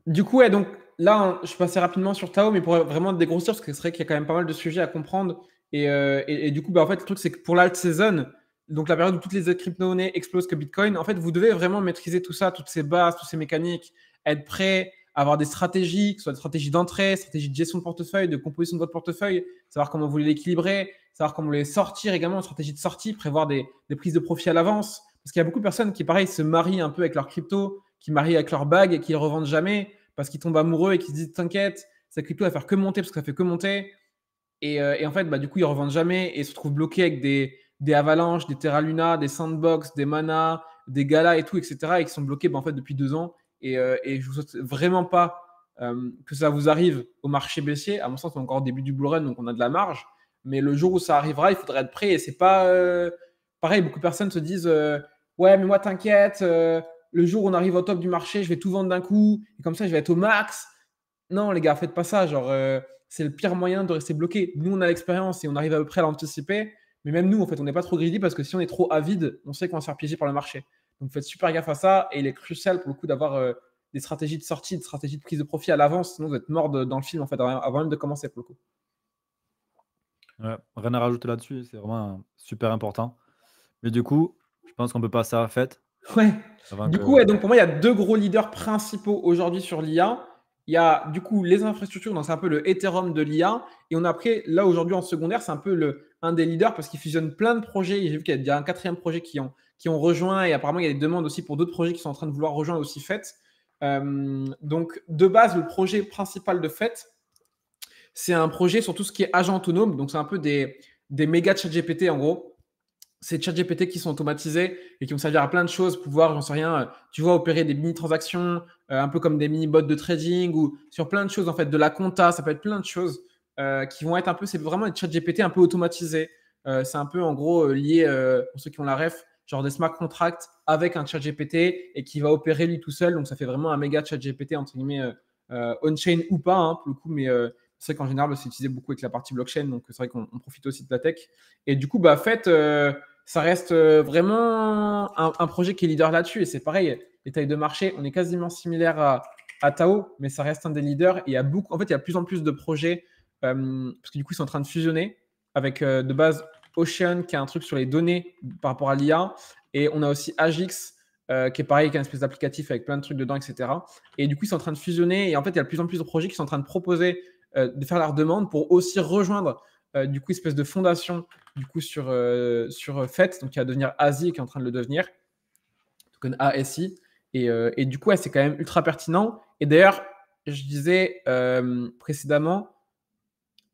du coup, donc là, hein, je passais rapidement sur Tao, mais pour vraiment dégrossir, parce que c'est vrai qu'il y a quand même pas mal de sujets à comprendre. Et, euh, du coup, bah, en fait, le truc, c'est que pour l'alt season, donc la période où toutes les crypto-monnaies explosent que Bitcoin, en fait, vous devez vraiment maîtriser tout ça, toutes ces bases, toutes ces mécaniques, être prêt, avoir des stratégies, que ce soit des stratégies d'entrée, stratégies de gestion de portefeuille, de composition de votre portefeuille, savoir comment vous voulez l'équilibrer, savoir comment vous voulez sortir également, stratégie de sortie, prévoir des, des prises de profit à l'avance. Parce qu'il y a beaucoup de personnes qui, pareil, se marient un peu avec leur crypto, qui marient avec leur bague et qui ne revendent jamais parce qu'ils tombent amoureux et qui se disent T'inquiète, ça crypto va faire que monter parce que ça fait que monter. Et, euh, en fait, bah, du coup, ils ne revendent jamais et se trouvent bloqués avec des, des Avalanches, des Terra Luna, des Sandbox, des Mana, des Galas et tout, etc. et qui sont bloqués bah, en fait, depuis deux ans. Et, euh, et je vous souhaite vraiment pas euh, que ça vous arrive au marché baissier. À mon sens, on est encore au début du bull run, donc on a de la marge. Mais le jour où ça arrivera, il faudrait être prêt. Et ce n'est pas, pareil, beaucoup de personnes se disent euh, Ouais, mais moi, t'inquiète, euh, le jour où on arrive au top du marché, je vais tout vendre d'un coup, et comme ça, je vais être au max. Non, les gars, faites pas ça. Genre, euh, c'est le pire moyen de rester bloqué. Nous, on a l'expérience et on arrive à peu près à l'anticiper. Mais même nous, en fait, on n'est pas trop greedy parce que si on est trop avide, on sait qu'on va se faire piéger par le marché. Donc, faites super gaffe à ça. Et il est crucial pour le coup d'avoir des stratégies de sortie, des stratégies de prise de profit à l'avance. Sinon, vous êtes mort dans le film, en fait, avant même de commencer pour le coup. rien à rajouter là-dessus, c'est vraiment super important. Mais du coup, je pense qu'on peut passer à la Ouais. Du coup, pour moi, il y a deux gros leaders principaux aujourd'hui sur l'IA. Il y a du coup les infrastructures, c'est un peu le Ethereum de l'IA. Et on a pris là aujourd'hui en secondaire, c'est un peu le, un des leaders parce qu'ils fusionne plein de projets. J'ai vu qu'il y a un quatrième projet qui ont, qui ont rejoint et apparemment il y a des demandes aussi pour d'autres projets qui sont en train de vouloir rejoindre aussi FET. Euh, donc de base, le projet principal de FET, c'est un projet sur tout ce qui est agent autonome. Donc c'est un peu des, des méga chat GPT en gros c'est chat GPT qui sont automatisés et qui vont servir à plein de choses, pouvoir, j'en sais rien, euh, tu vois, opérer des mini-transactions, euh, un peu comme des mini-bots de trading ou sur plein de choses, en fait, de la compta, ça peut être plein de choses euh, qui vont être un peu, c'est vraiment des chat GPT un peu automatisés. c'est un peu, en gros, lié, pour ceux qui ont la ref, genre des smart contracts avec un chat GPT et qui va opérer lui tout seul. Donc, ça fait vraiment un méga chat GPT, entre guillemets, on-chain ou pas, hein, pour le coup, mais c'est vrai qu'en général, c'est utilisé beaucoup avec la partie blockchain, donc c'est vrai qu'on profite aussi de la tech. Et du coup, bah, fait, euh, ça reste euh, vraiment un, projet qui est leader là-dessus. Et c'est pareil, les tailles de marché, on est quasiment similaire à, à, Tao, mais ça reste un des leaders. Et il y a beaucoup, en fait, il y a de plus en plus de projets, euh, parce que du coup, ils sont en train de fusionner avec de base Ocean, qui a un truc sur les données par rapport à l'IA. Et on a aussi Agix, qui est pareil, qui est un espèce d'applicatif avec plein de trucs dedans, etc. Et du coup, ils sont en train de fusionner. Et en fait, il y a de plus en plus de projets qui sont en train de proposer euh, de faire leur demande pour aussi rejoindre euh, du coup espèce de fondation du coup sur, euh, sur FET, donc qui va devenir ASI, qui est en train de le devenir, token ASI. Et, du coup, c'est quand même ultra pertinent. Et d'ailleurs, je disais précédemment,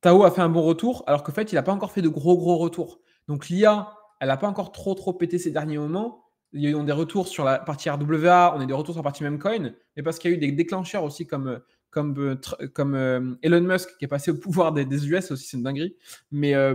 Tao a fait un bon retour, alors qu'en fait, il n'a pas encore fait de gros, gros retours. Donc l'IA, elle n'a pas encore trop, trop pété ces derniers moments. Il y a eu des retours sur la partie RWA, on a eu des retours sur la partie coin mais parce qu'il y a eu des déclencheurs aussi comme comme, euh, euh, Elon Musk qui est passé au pouvoir des, US aussi, c'est une dinguerie. Mais, euh,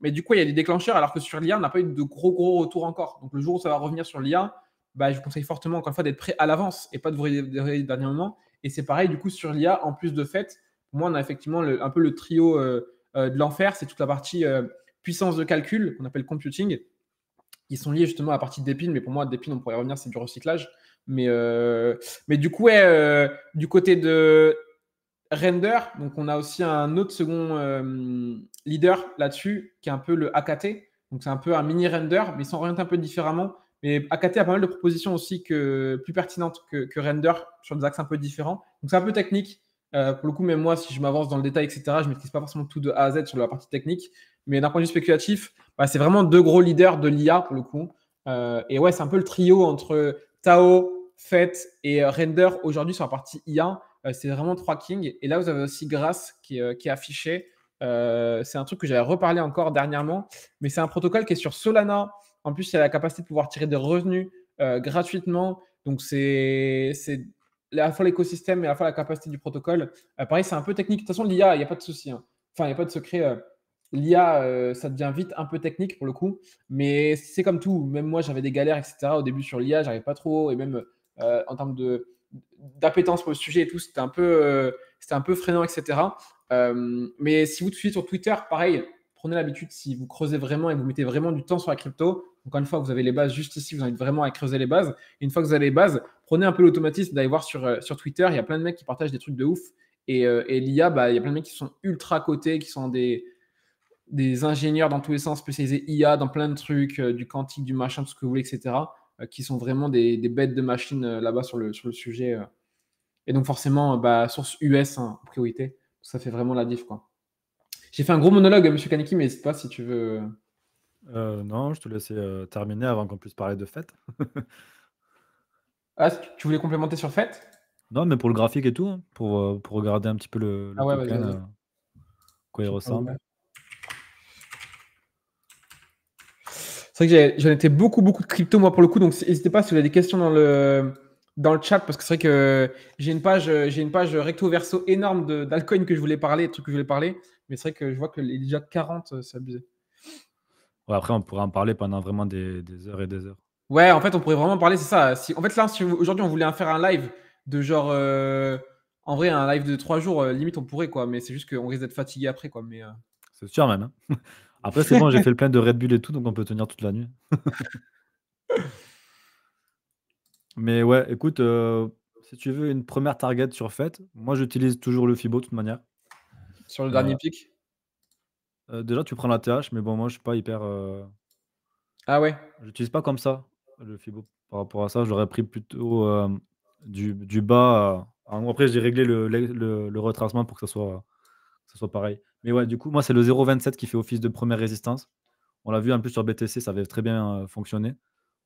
mais du coup, il y a des déclencheurs, alors que sur l'IA, on n'a pas eu de gros, gros retours encore. Donc le jour où ça va revenir sur l'IA, bah, je vous conseille fortement, encore une fois, d'être prêt à l'avance et pas de vous réveiller dernier moment. Et c'est pareil, du coup, sur l'IA, en plus de fait, pour moi, on a effectivement un peu le trio de l'enfer. C'est toute la partie puissance de calcul, qu'on appelle computing, Ils sont liés justement à la partie d'épines. Mais pour moi, d'épines, on pourrait revenir, c'est du recyclage. Mais, euh, mais du coup, euh, du côté de Render, donc on a aussi un autre second euh, leader là-dessus, qui est un peu le AKT. Donc c'est un peu un mini render, mais ils sont un peu différemment. Mais AKT a pas mal de propositions aussi que, plus pertinentes que, render sur des axes un peu différents. Donc c'est un peu technique. pour le coup, même moi, si je m'avance dans le détail, etc., je ne maîtrise pas forcément tout de A à Z sur la partie technique. Mais d'un point de vue spéculatif, bah, c'est vraiment deux gros leaders de l'IA pour le coup. et ouais, c'est un peu le trio entre Tao, Fett et euh, Render aujourd'hui sur la partie IA. Euh, c'est vraiment trois kings. Et là, vous avez aussi Grass euh, qui, est affiché. c'est un truc que j'avais reparlé encore dernièrement, mais c'est un protocole qui est sur Solana. En plus, il y a la capacité de pouvoir tirer des revenus gratuitement. Donc, c'est à la fois l'écosystème et à la fois la capacité du protocole. pareil, c'est un peu technique. De toute façon, l'IA, il n'y a pas de souci. Hein. Enfin, il n'y a pas de secret. L'IA, euh, ça devient vite un peu technique pour le coup, mais c'est comme tout. Même moi, j'avais des galères, etc. Au début sur l'IA, j'arrivais pas trop, et même euh, en termes de d'appétence pour le sujet et tout, c'était un peu, euh, c'était un peu freinant, etc. mais si vous te suivez sur Twitter, pareil, prenez l'habitude si vous creusez vraiment et vous mettez vraiment du temps sur la crypto. Encore une fois, vous avez les bases juste ici, vous avez vraiment à creuser les bases. une fois que vous avez les bases, prenez un peu l'automatisme d'aller voir sur, sur Twitter. Il y a plein de mecs qui partagent des trucs de ouf. Et, et l'IA, bah, il y a plein de mecs qui sont ultra cotés, qui sont des des ingénieurs dans tous les sens spécialisés IA dans plein de trucs, euh, du quantique, du machin, tout ce que vous voulez, etc., euh, qui sont vraiment des, bêtes de machines euh, là-bas sur le, sur le sujet. Et donc forcément, bah, source US hein, en priorité, ça fait vraiment la diff. Quoi. J'ai fait un gros monologue, Monsieur Kaneki, mais n'hésite pas si tu veux. non, je te laissais terminer avant qu'on puisse parler de fête. ah, tu voulais complémenter sur fête Non, mais pour le graphique et tout, hein, pour, regarder un petit peu le, ah quoi il ressemble. C'est vrai que j'en étais beaucoup, beaucoup de crypto, moi, pour le coup. Donc, n'hésitez pas si vous avez des questions dans le, dans le chat, parce que c'est vrai que j'ai une page, j'ai une page recto verso énorme d'alcool que je voulais parler, des trucs que je voulais parler. Mais c'est vrai que je vois que les déjà 40, euh, c'est Ouais, après, on pourrait en parler pendant vraiment des, heures et des heures. Ouais, en fait, on pourrait vraiment parler, c'est ça. Si, en fait, là, si aujourd'hui, on voulait en faire un live de genre. Euh, en vrai, un live de trois jours, euh, limite, on pourrait, quoi. Mais c'est juste qu'on risque d'être fatigué après, quoi. Mais, C'est sûr, même. Hein. Après, c'est bon, j'ai fait le plein de Red Bull et tout, donc on peut tenir toute la nuit. Mais ouais, écoute, euh, si tu veux une première target sur FET, moi j'utilise toujours le Fibo de toute manière. Sur le dernier euh, pic euh, Déjà, tu prends la TH, mais bon, moi je suis pas hyper. Ah ouais J'utilise pas comme ça le Fibo. Par rapport à ça, j'aurais pris plutôt du, bas. Après, j'ai réglé le, le, retracement pour que ça soit ce soit pareil. Mais ouais, du coup, moi, c'est le 0,27 qui fait office de première résistance. On l'a vu un plus sur BTC, ça avait très bien euh, fonctionné.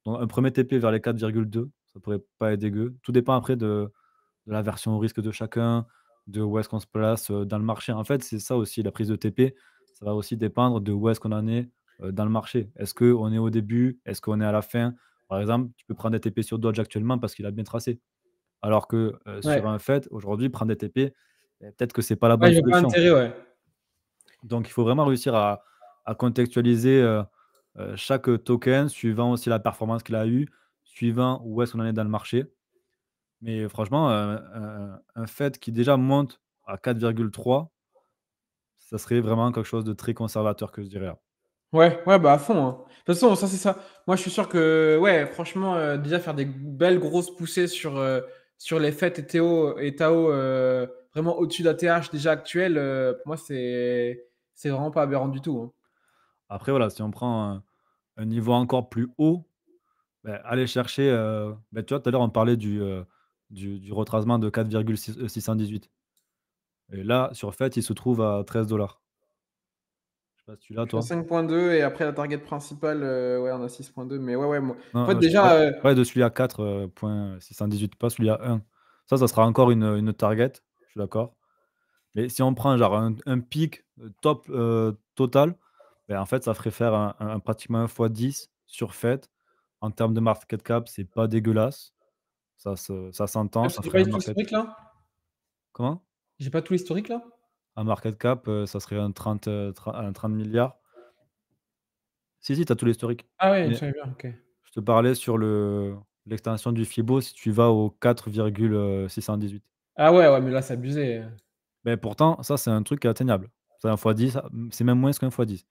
Donc, un premier TP vers les 4,2, ça pourrait pas être dégueu. Tout dépend après de, la version au risque de chacun, de où est-ce qu'on se place euh, dans le marché. En fait, c'est ça aussi, la prise de TP. Ça va aussi dépendre de où est-ce qu'on en est euh, dans le marché. Est-ce qu'on est au début Est-ce qu'on est à la fin Par exemple, tu peux prendre des TP sur Dodge actuellement parce qu'il a bien tracé. Alors que sur un fait, e aujourd'hui, prendre des TP, Peut-être que c'est pas la bonne Donc il faut vraiment réussir à, contextualiser euh, euh, chaque token suivant aussi la performance qu'il a eue, suivant où est-ce qu'on en est dans le marché. Mais franchement, euh, un fait qui déjà monte à 4,3, ça serait vraiment quelque chose de très conservateur que je dirais Ouais, ouais, bah à fond. Hein. De toute façon, ça c'est ça. Moi, je suis sûr que, ouais, franchement, déjà faire des belles grosses poussées sur, sur les fêtes et, Théo, et Tao vraiment au-dessus de la TH déjà actuelle, euh, pour moi, c'est vraiment pas aberrant du tout. Hein. Après, voilà, si on prend un, niveau encore plus haut, allez ben, aller chercher. mais euh, ben, tu vois, tout à l'heure, on parlait du, euh, du, du, retrasement de 4,618. Et là, sur fait, il se trouve à 13 dollars. Je sais pas si tu l'as, toi. 5,2 et après la target principale, ouais, on a 6,2. Mais ouais, ouais. Moi... en fait, déjà. ouais, de celui à 4,618, pas celui à 1. Ça, ça sera encore une, une target d'accord. Mais si on prend genre un, pic euh, top euh, total, ben en fait, ça ferait faire un, pratiquement un x 10 sur fait. En termes de market cap, c'est pas dégueulasse. Ça, ça, ça s'entend. là Comment J'ai pas tout l'historique là Un market cap, euh, ça serait un 30, 30, milliards. Si, si, tu as tout l'historique. Ah ouais, je bien, ok. Je te parlais sur le l'extension du FIBO si tu vas au 4,618. Ah ouais, ouais, mais là, c'est abusé. Mais pourtant, ça, c'est un truc atteignable. C'est un x10, c'est même moins qu'un x10.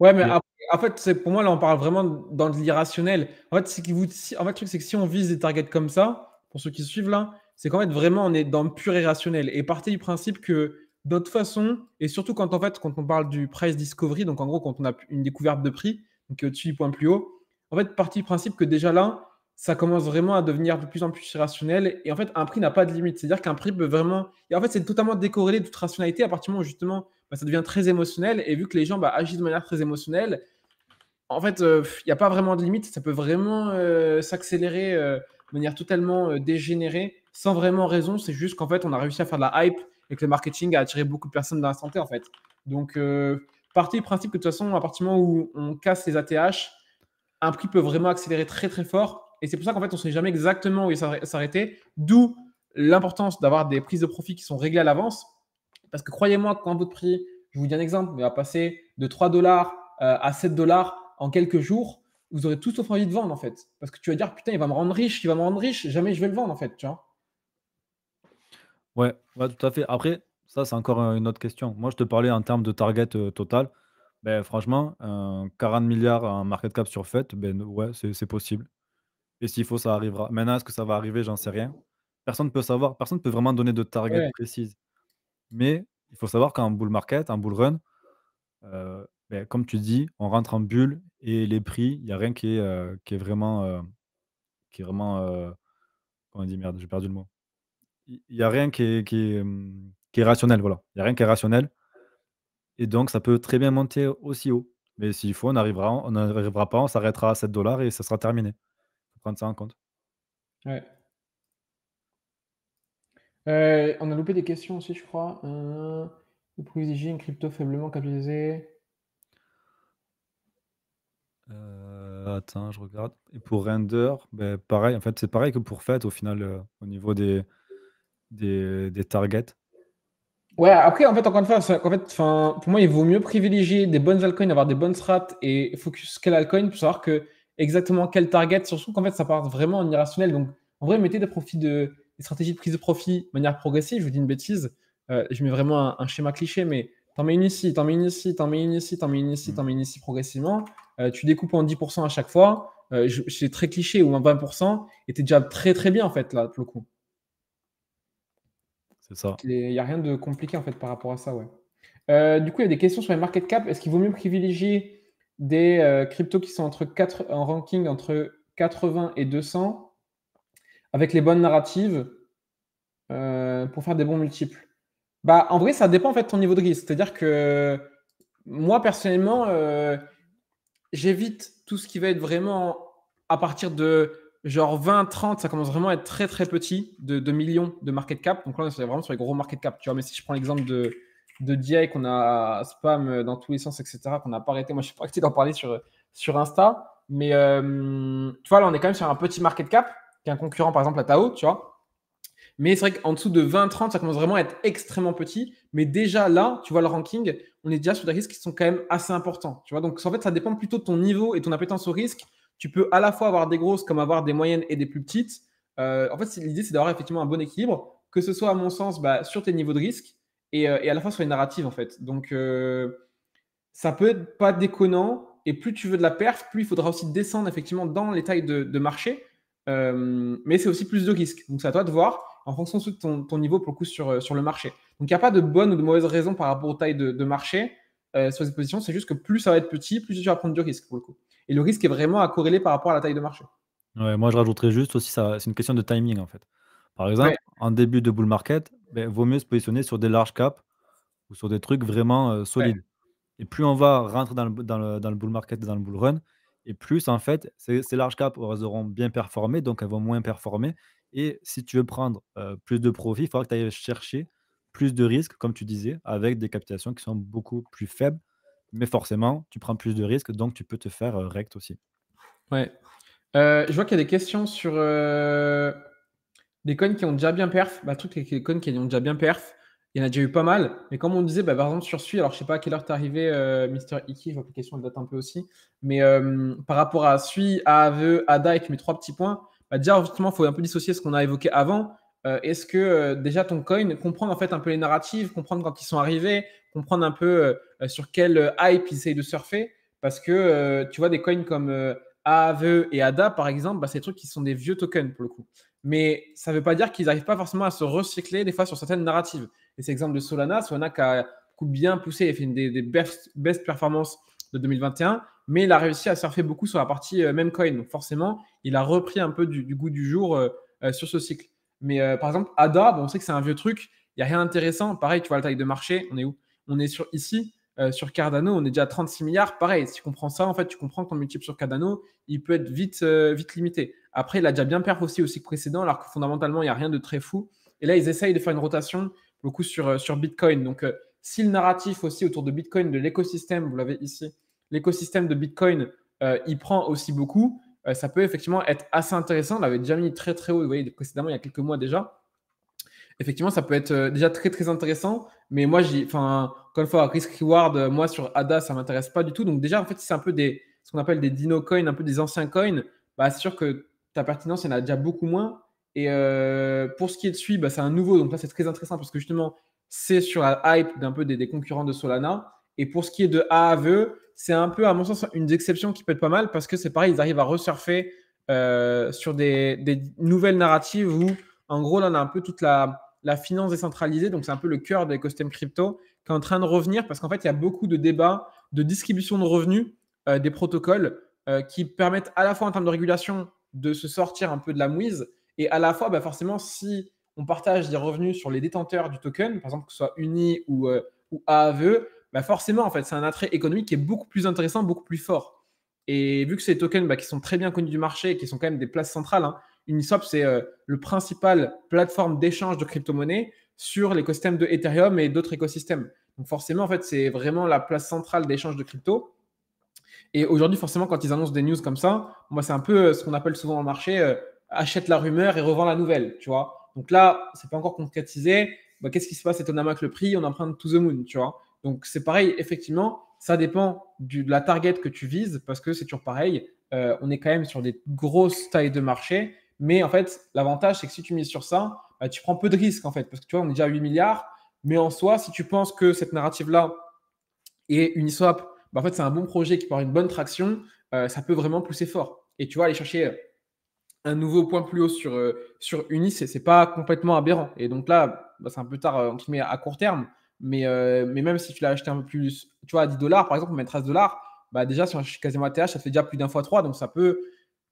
Ouais, mais en fait, c'est pour moi, là, on parle vraiment dans de l'irrationnel. En fait, c'est vous... en fait, le truc, c'est que si on vise des targets comme ça, pour ceux qui suivent là, c'est qu'en fait, vraiment, on est dans le pur irrationnel. Et partez du principe que d'autres façons, et surtout quand, en fait, quand on parle du price discovery, donc en gros, quand on a une découverte de prix, donc au-dessus euh, du point plus haut, en fait, partie du principe que déjà là, ça commence vraiment à devenir de plus en plus irrationnel. Et en fait, un prix n'a pas de limite. C'est-à-dire qu'un prix peut vraiment. Et en fait, c'est totalement décorrélé de toute rationalité à partir du moment où justement bah, ça devient très émotionnel. Et vu que les gens bah, agissent de manière très émotionnelle, en fait, euh, il n'y a pas vraiment de limite. Ça peut vraiment euh, s'accélérer euh, de manière totalement dégénérée, sans vraiment raison. C'est juste qu'en fait, on a réussi à faire de la hype et que le marketing a attiré beaucoup de personnes dans la santé, en fait. Donc, partie du principe que de toute façon, à partir du moment où on casse les ATH, un prix peut vraiment accélérer très très fort et c'est pour ça qu'en fait, on ne sait jamais exactement où il s'arrêter. D'où l'importance d'avoir des prises de profit qui sont réglées à l'avance. Parce que croyez-moi, quand votre prix, je vous dis un exemple, va passer de 3 dollars euh, à 7 dollars en quelques jours, vous aurez tout sauf envie de vendre en fait. Parce que tu vas dire, putain, il va me rendre riche, il va me rendre riche, jamais je vais le vendre en fait, tu Ouais, tout à fait. Après, ça, c'est encore une autre question. Moi, je te parlais en termes de target euh, total. Ben, franchement, 40 euh, milliards en market cap sur ben, ouais, c'est possible. Et s'il faut, ça arrivera. Maintenant, est-ce que ça va arriver J'en sais rien. Personne ne peut savoir. Personne ne peut vraiment donner de target précise. Mais il faut savoir qu'en bull market, en bull run, euh, ben, comme tu dis, on rentre en bulle et les prix, il n'y a rien qui est, euh, est vraiment. Euh, qui vraiment comment on dit Merde, j'ai perdu le mot. Il n'y a rien qui est, hum, est, rationnel. Voilà. Il n'y a rien qui est rationnel. Et donc, ça peut très bien monter aussi haut. Mais s'il faut, on n'arrivera on arrivera pas, on s'arrêtera à 7 dollars et ça sera terminé prendre ça en compte. Ouais. Euh, on a loupé des questions aussi, je crois. Euh, vous une crypto faiblement capitalisée euh, Attends, je regarde. Et pour Render, ben, pareil, en fait, c'est pareil que pour Fed au final, euh, au niveau des, des, targets. Ouais, après, en fait, encore une fois, en fait, pour moi, il vaut mieux privilégier des bonnes altcoins, avoir des bonnes strats et focus quelle altcoin pour savoir que exactement quel target. Surtout qu'en fait, ça part vraiment en irrationnel. Donc, en vrai, mettez des profits de stratégies de prise de profit de manière progressive. Je vous dis une bêtise. Euh, je mets vraiment un, schéma cliché, mais t'en mets une ici, t'en mets une ici, t'en mets une ici, t'en mets une ici, mm. t'en mets une ici progressivement. Euh, tu découpes en 10% à chaque fois. Euh, c'est très cliché, ou en 20%, et t'es déjà très très bien en fait là, le coup. C'est ça. Il n'y a rien de compliqué en fait par rapport à ça, ouais. du coup, il y a des questions sur les market cap. Est-ce qu'il vaut mieux privilégier des crypto euh, cryptos qui sont entre 4, en ranking entre 80 et 200 avec les bonnes narratives euh, pour faire des bons multiples bah, En vrai, ça dépend en fait de ton niveau de risque. C'est-à-dire que moi, personnellement, euh, j'évite tout ce qui va être vraiment à partir de genre 20, 30, ça commence vraiment à être très très petit de, millions de market cap. Donc là, on est vraiment sur les gros market cap. Tu vois, mais si je prends l'exemple de, de DI qu'on a spam dans tous les sens, etc., qu'on n'a pas arrêté. Moi, je suis pas d'en parler sur, sur Insta. Mais euh, tu vois, là, on est quand même sur un petit market cap, qu'un concurrent, par exemple, à Tao, tu vois. Mais c'est vrai qu'en dessous de 20-30, ça commence vraiment à être extrêmement petit. Mais déjà là, tu vois le ranking, on est déjà sur des risques qui sont quand même assez importants. Tu vois, donc en fait, ça dépend plutôt de ton niveau et ton appétence au risque. Tu peux à la fois avoir des grosses comme avoir des moyennes et des plus petites. Euh, en fait, l'idée, c'est d'avoir effectivement un bon équilibre, que ce soit à mon sens bah, sur tes niveaux de risque, euh, et, à la fois sur les narratives en fait. Donc euh, ça peut être pas déconnant et plus tu veux de la perf, plus il faudra aussi descendre effectivement dans les tailles de, marché. Euh, mais c'est aussi plus de risques. Donc c'est à toi de voir en fonction de ton, niveau pour le coup sur, sur le marché. Donc il n'y a pas de bonne ou de mauvaise raison par rapport aux tailles de, marché sur cette positions. C'est juste que plus ça va être petit, plus tu vas prendre du risque pour le coup. Et le risque est vraiment à corréler par rapport à la taille de marché. Ouais, moi je rajouterais juste aussi, c'est une question de timing en fait. Par exemple, en début de bull market, ben, vaut mieux se positionner sur des large caps ou sur des trucs vraiment solides. Et plus on va rentrer dans le, dans bull market dans le bull run, et plus en fait, ces, large caps auront bien performé, donc elles vont moins performer. Et si tu veux prendre plus de profit, il faudra que tu ailles chercher plus de risques, comme tu disais, avec des captations qui sont beaucoup plus faibles. Mais forcément, tu prends plus de risques, donc tu peux te faire recte aussi. Ouais. Euh, je vois qu'il y a des questions sur des coins qui ont déjà bien perf, bah, le truc, les coins qui ont déjà bien perf, il y en a déjà eu pas mal. Mais comme on disait, bah, par exemple, sur celui, alors je sais pas à quelle heure t'es arrivé, euh, Mister Iki, je vois que question date un peu aussi. Mais euh, par rapport à celui, AAVE, ADA et mes trois petits points, bah, déjà, justement, il faut un peu dissocier ce qu'on a évoqué avant. Euh, est-ce que euh, déjà ton coin, comprendre en fait un peu les narratives, comprendre quand ils sont arrivés, comprendre un peu sur quel hype ils essayent de surfer Parce que tu vois, des coins comme AAVE et ADA, par exemple, bah, c'est des trucs qui sont des vieux tokens pour le coup mais ça ne veut pas dire qu'ils n'arrivent pas forcément à se recycler des fois sur certaines narratives. Et c'est l'exemple de Solana, Solana qui a beaucoup bien poussé et fait une des, best, performances de 2021, mais il a réussi à surfer beaucoup sur la partie euh, même coin. Donc forcément, il a repris un peu du, goût du jour euh, euh, sur ce cycle. Mais par exemple, ADA, bon, on sait que c'est un vieux truc, il n'y a rien d'intéressant. Pareil, tu vois la taille de marché, on est où On est sur ici, euh, sur Cardano, on est déjà à 36 milliards. Pareil, si tu comprends ça, en fait, tu comprends que ton multiple sur Cardano, il peut être vite, euh, vite limité. Après, il a déjà bien perf aussi au cycle précédent, alors que fondamentalement, il n'y a rien de très fou. Et là, ils essayent de faire une rotation beaucoup sur, euh, sur Bitcoin. Donc, si le narratif aussi autour de Bitcoin, de l'écosystème, vous l'avez ici, l'écosystème de Bitcoin, il prend aussi beaucoup, ça peut effectivement être assez intéressant. On l'avait déjà mis très très haut, vous voyez, précédemment, il y a quelques mois déjà effectivement, ça peut être euh, déjà très très intéressant. Mais moi, j'ai, enfin, encore une fois, risk reward, euh, moi sur ADA, ça m'intéresse pas du tout. Donc déjà, en fait, c'est un peu des, ce qu'on appelle des dino coins, un peu des anciens coins, bah, c'est sûr que ta pertinence, il y en a déjà beaucoup moins. Et euh, pour ce qui est de suivre bah, c'est un nouveau. Donc là, c'est très intéressant parce que justement, c'est sur la hype d'un peu des, concurrents de Solana. Et pour ce qui est de AAVE, c'est un peu, à mon sens, une exception qui peut être pas mal parce que c'est pareil, ils arrivent à resurfer sur des, des nouvelles narratives où en gros, là, on a un peu toute la, finance décentralisée, donc c'est un peu le cœur des l'écosystème crypto, qui est en train de revenir parce qu'en fait, il y a beaucoup de débats de distribution de revenus euh, des protocoles euh, qui permettent à la fois en termes de régulation de se sortir un peu de la mouise et à la fois, bah, forcément, si on partage des revenus sur les détenteurs du token, par exemple que ce soit Uni ou, euh, ou AAVE, bah forcément, en fait, c'est un attrait économique qui est beaucoup plus intéressant, beaucoup plus fort. Et vu que ces tokens bah, qui sont très bien connus du marché et qui sont quand même des places centrales, hein, Uniswap, c'est euh, le principal plateforme d'échange de crypto-monnaies sur l'écosystème de Ethereum et d'autres écosystèmes. Donc forcément, en fait, c'est vraiment la place centrale d'échange de crypto. Et aujourd'hui, forcément, quand ils annoncent des news comme ça, moi, bah, c'est un peu euh, ce qu'on appelle souvent en marché, euh, achète la rumeur et revend la nouvelle, tu vois. Donc là, c'est pas encore concrétisé. Bah, qu'est-ce qui se passe étonnamment avec le prix On emprunte to the moon, tu vois. Donc c'est pareil, effectivement, ça dépend de la target que tu vises, parce que c'est toujours pareil. on est quand même sur des grosses tailles de marché mais en fait, l'avantage, c'est que si tu mises sur ça, bah, tu prends peu de risques, en fait. Parce que tu vois, on est déjà à 8 milliards. Mais en soi, si tu penses que cette narrative-là et Uniswap, bah, en fait, c'est un bon projet qui part une bonne traction, euh, ça peut vraiment pousser fort. Et tu vois, aller chercher euh, un nouveau point plus haut sur, euh, sur Unis, ce n'est pas complètement aberrant. Et donc là, bah, c'est un peu tard, entre guillemets, à court terme. Mais, mais même si tu l'as acheté un peu plus, tu vois, à 10 dollars, par exemple, même 13 dollars, bah, déjà, sur quasiment ATH, ça fait déjà plus d'un fois 3. Donc ça peut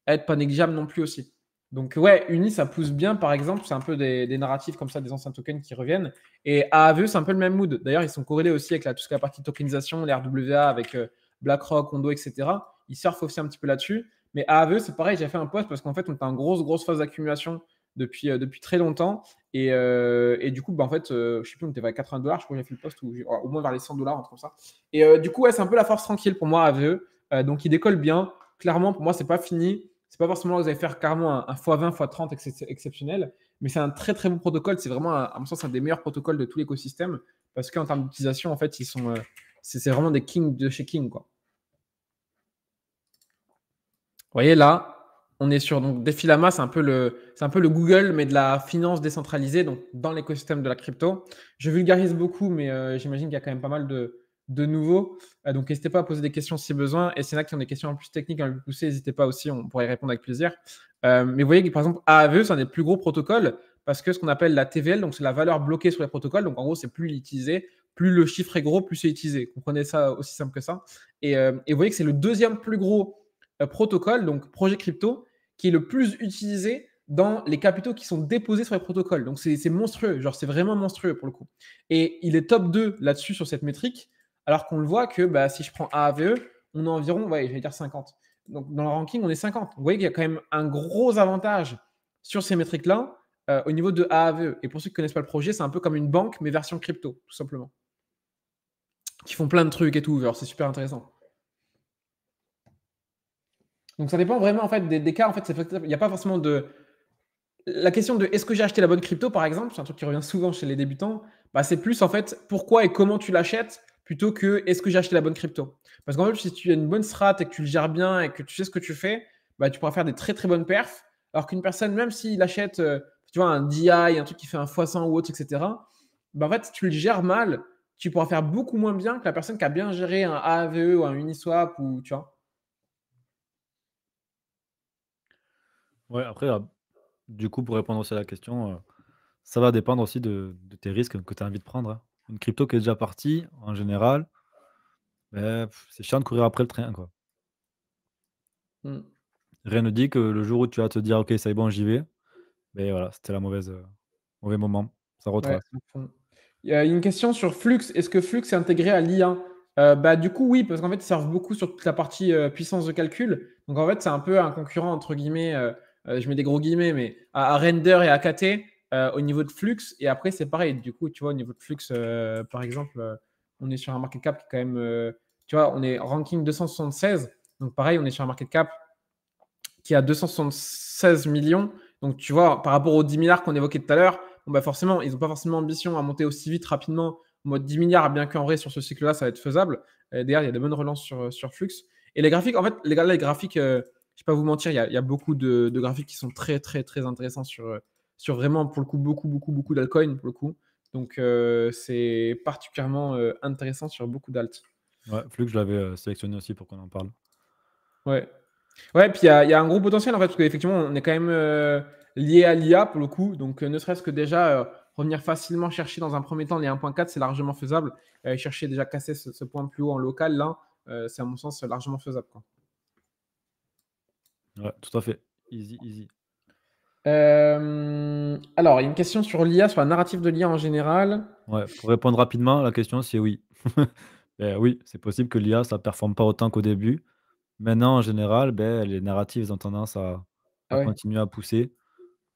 être pas négligeable non plus aussi. Donc ouais, Uni, ça pousse bien, par exemple, c'est un peu des, narratifs comme ça, des anciens tokens qui reviennent. Et AAVE, c'est un peu le même mood. D'ailleurs, ils sont corrélés aussi avec la, tout ce la partie tokenisation, les RWA, avec euh, BlackRock, Ondo, etc. Ils surfent aussi un petit peu là-dessus. Mais AAVE, c'est pareil, j'ai fait un post parce qu'en fait, on est en grosse, grosse phase d'accumulation depuis, euh, depuis très longtemps. Euh, et, du coup, bah, en fait, je sais plus, on était à 80 dollars, je crois que j'ai fait le poste ou au moins vers les 100 dollars, entre ça. Et du coup, c'est un peu la force tranquille pour moi, AAVE. donc, il décolle bien. Clairement, pour moi, c'est pas fini c'est pas forcément que vous allez faire carrément un, x20, x30 exceptionnel, mais c'est un très très bon protocole. C'est vraiment, à mon sens, un des meilleurs protocoles de tout l'écosystème parce qu'en termes d'utilisation, en fait, ils sont, euh, c'est vraiment des kings de chez king. Quoi. Vous voyez là, on est sur donc Defilama, c'est un peu le, c'est un peu le Google mais de la finance décentralisée, donc dans l'écosystème de la crypto. Je vulgarise beaucoup, mais euh, j'imagine qu'il y a quand même pas mal de, de nouveau. Euh, donc, n'hésitez pas à poser des questions si besoin. Et s'il y en a qui ont des questions en plus techniques, un hein, peu poussées, n'hésitez pas aussi, on pourrait y répondre avec plaisir. Euh, mais vous voyez que, par exemple, AAVE, c'est un des plus gros protocoles parce que ce qu'on appelle la TVL, donc c'est la valeur bloquée sur les protocoles. Donc, en gros, c'est plus utilisé. Plus le chiffre est gros, plus c'est utilisé. Comprenez ça aussi simple que ça. Et, euh, et vous voyez que c'est le deuxième plus gros protocole, donc projet crypto, qui est le plus utilisé dans les capitaux qui sont déposés sur les protocoles. Donc c'est monstrueux, genre c'est vraiment monstrueux pour le coup. Et il est top 2 là-dessus sur cette métrique. Alors qu'on le voit que bah, si je prends AAVE, on est environ, ouais, je vais dire 50. Donc dans le ranking, on est 50. Vous voyez qu'il y a quand même un gros avantage sur ces métriques-là euh, au niveau de AAVE. Et pour ceux qui ne connaissent pas le projet, c'est un peu comme une banque, mais version crypto, tout simplement. Qui font plein de trucs et tout, c'est super intéressant. Donc ça dépend vraiment en fait des, cas. En fait, il n'y a pas forcément de. La question de est-ce que j'ai acheté la bonne crypto, par exemple, c'est un truc qui revient souvent chez les débutants. Bah, c'est plus en fait pourquoi et comment tu l'achètes plutôt que est-ce que j'ai acheté la bonne crypto Parce qu'en fait, si tu as une bonne strat et que tu le gères bien et que tu sais ce que tu fais, bah, tu pourras faire des très très bonnes perfs. Alors qu'une personne, même s'il achète euh, tu vois, un DI, un truc qui fait un x100 ou autre, etc., bah, en fait, si tu le gères mal, tu pourras faire beaucoup moins bien que la personne qui a bien géré un AAVE ou un Uniswap ou tu vois. Ouais, après, euh, du coup, pour répondre aussi à la question, euh, ça va dépendre aussi de, tes risques que tu as envie de prendre. Hein une crypto qui est déjà partie, en général, ben, c'est chiant de courir après le train. Quoi. Mmh. Rien ne dit que le jour où tu vas te dire, OK, ça est bon, j'y vais, Mais ben, voilà, c'était la mauvaise, euh, mauvais moment. Ça retrace. Il y a une question sur Flux. Est-ce que Flux est intégré à l'IA euh, bah, Du coup, oui, parce qu'en fait, ils servent beaucoup sur toute la partie euh, puissance de calcul. Donc, en fait, c'est un peu un concurrent, entre guillemets, je mets des gros guillemets, mais à, à Render et à KT. Euh, au niveau de flux. Et après, c'est pareil. Du coup, tu vois, au niveau de flux, euh, par exemple, euh, on est sur un market cap qui est quand même. tu vois, on est ranking 276. Donc, pareil, on est sur un market cap qui a 276 millions. Donc, tu vois, par rapport aux 10 milliards qu'on évoquait tout à l'heure, bah forcément, ils n'ont pas forcément ambition à monter aussi vite rapidement en mode 10 milliards, bien qu'en vrai, sur ce cycle-là, ça va être faisable. Et derrière, il y a de bonnes relances sur, Flux. Et les graphiques, en fait, les, gars là, les graphiques, je ne vais pas vous mentir, il y a, beaucoup de, de, graphiques qui sont très, très, très intéressants sur, sur vraiment, pour le coup, beaucoup, beaucoup, beaucoup d'alcoins, pour le coup. Donc, euh, c'est particulièrement euh, intéressant sur beaucoup d'alt Ouais, que je l'avais euh, sélectionné aussi pour qu'on en parle. Ouais. Ouais, puis il y, a un gros potentiel en fait, parce qu'effectivement, on est quand même lié à l'IA pour le coup. Donc, ne serait-ce que déjà, revenir facilement chercher dans un premier temps les 1.4, c'est largement faisable. chercher déjà casser ce, point plus haut en local, là, c'est à mon sens largement faisable. Quoi. Ouais, tout à fait. Easy, easy. Euh, alors, il y a une question sur l'IA, sur la narrative de l'IA en général. pour répondre rapidement, la question c'est oui. Ben oui, c'est possible que l'IA ça performe pas autant qu'au début. Maintenant, en général, ben, les narratives ont tendance à, ah continuer à pousser.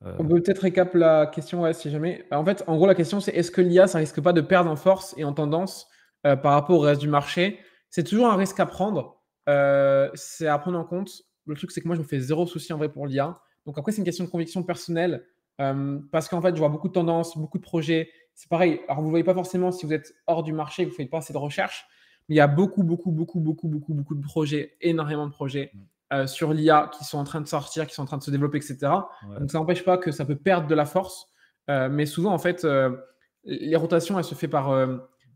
Euh, On peut peut-être récap la question, ouais, si jamais. Ben, en fait, en gros, la question c'est est-ce que l'IA ça risque pas de perdre en force et en tendance euh, par rapport au reste du marché C'est toujours un risque à prendre. c'est à prendre en compte. Le truc, c'est que moi, je me fais zéro souci en vrai pour l'IA. Donc après, c'est une question de conviction personnelle euh, parce qu'en fait, je vois beaucoup de tendances, beaucoup de projets. C'est pareil. Alors, vous ne voyez pas forcément si vous êtes hors du marché, vous ne faites pas assez de recherche, mais il y a beaucoup, beaucoup, beaucoup, beaucoup, beaucoup, beaucoup de projets, énormément de projets mm. euh, sur l'IA qui sont en train de sortir, qui sont en train de se développer, etc. Donc, ça n'empêche pas que ça peut perdre de la force. Euh, mais souvent, en fait, les rotations, elles se font par,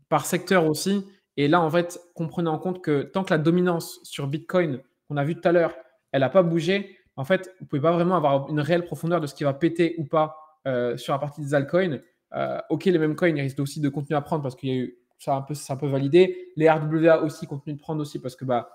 par secteur aussi. Et là, en fait, comprenez en compte que tant que la dominance sur Bitcoin, qu'on a vu tout à l'heure, elle n'a pas bougé, en fait, vous pouvez pas vraiment avoir une réelle profondeur de ce qui va péter ou pas euh, sur la partie des altcoins. Euh, ok, les mêmes coins, ils risquent aussi de continuer à prendre parce qu'il y a eu ça un peu, ça un peu validé. Les RWA aussi continuent de prendre aussi parce que bah,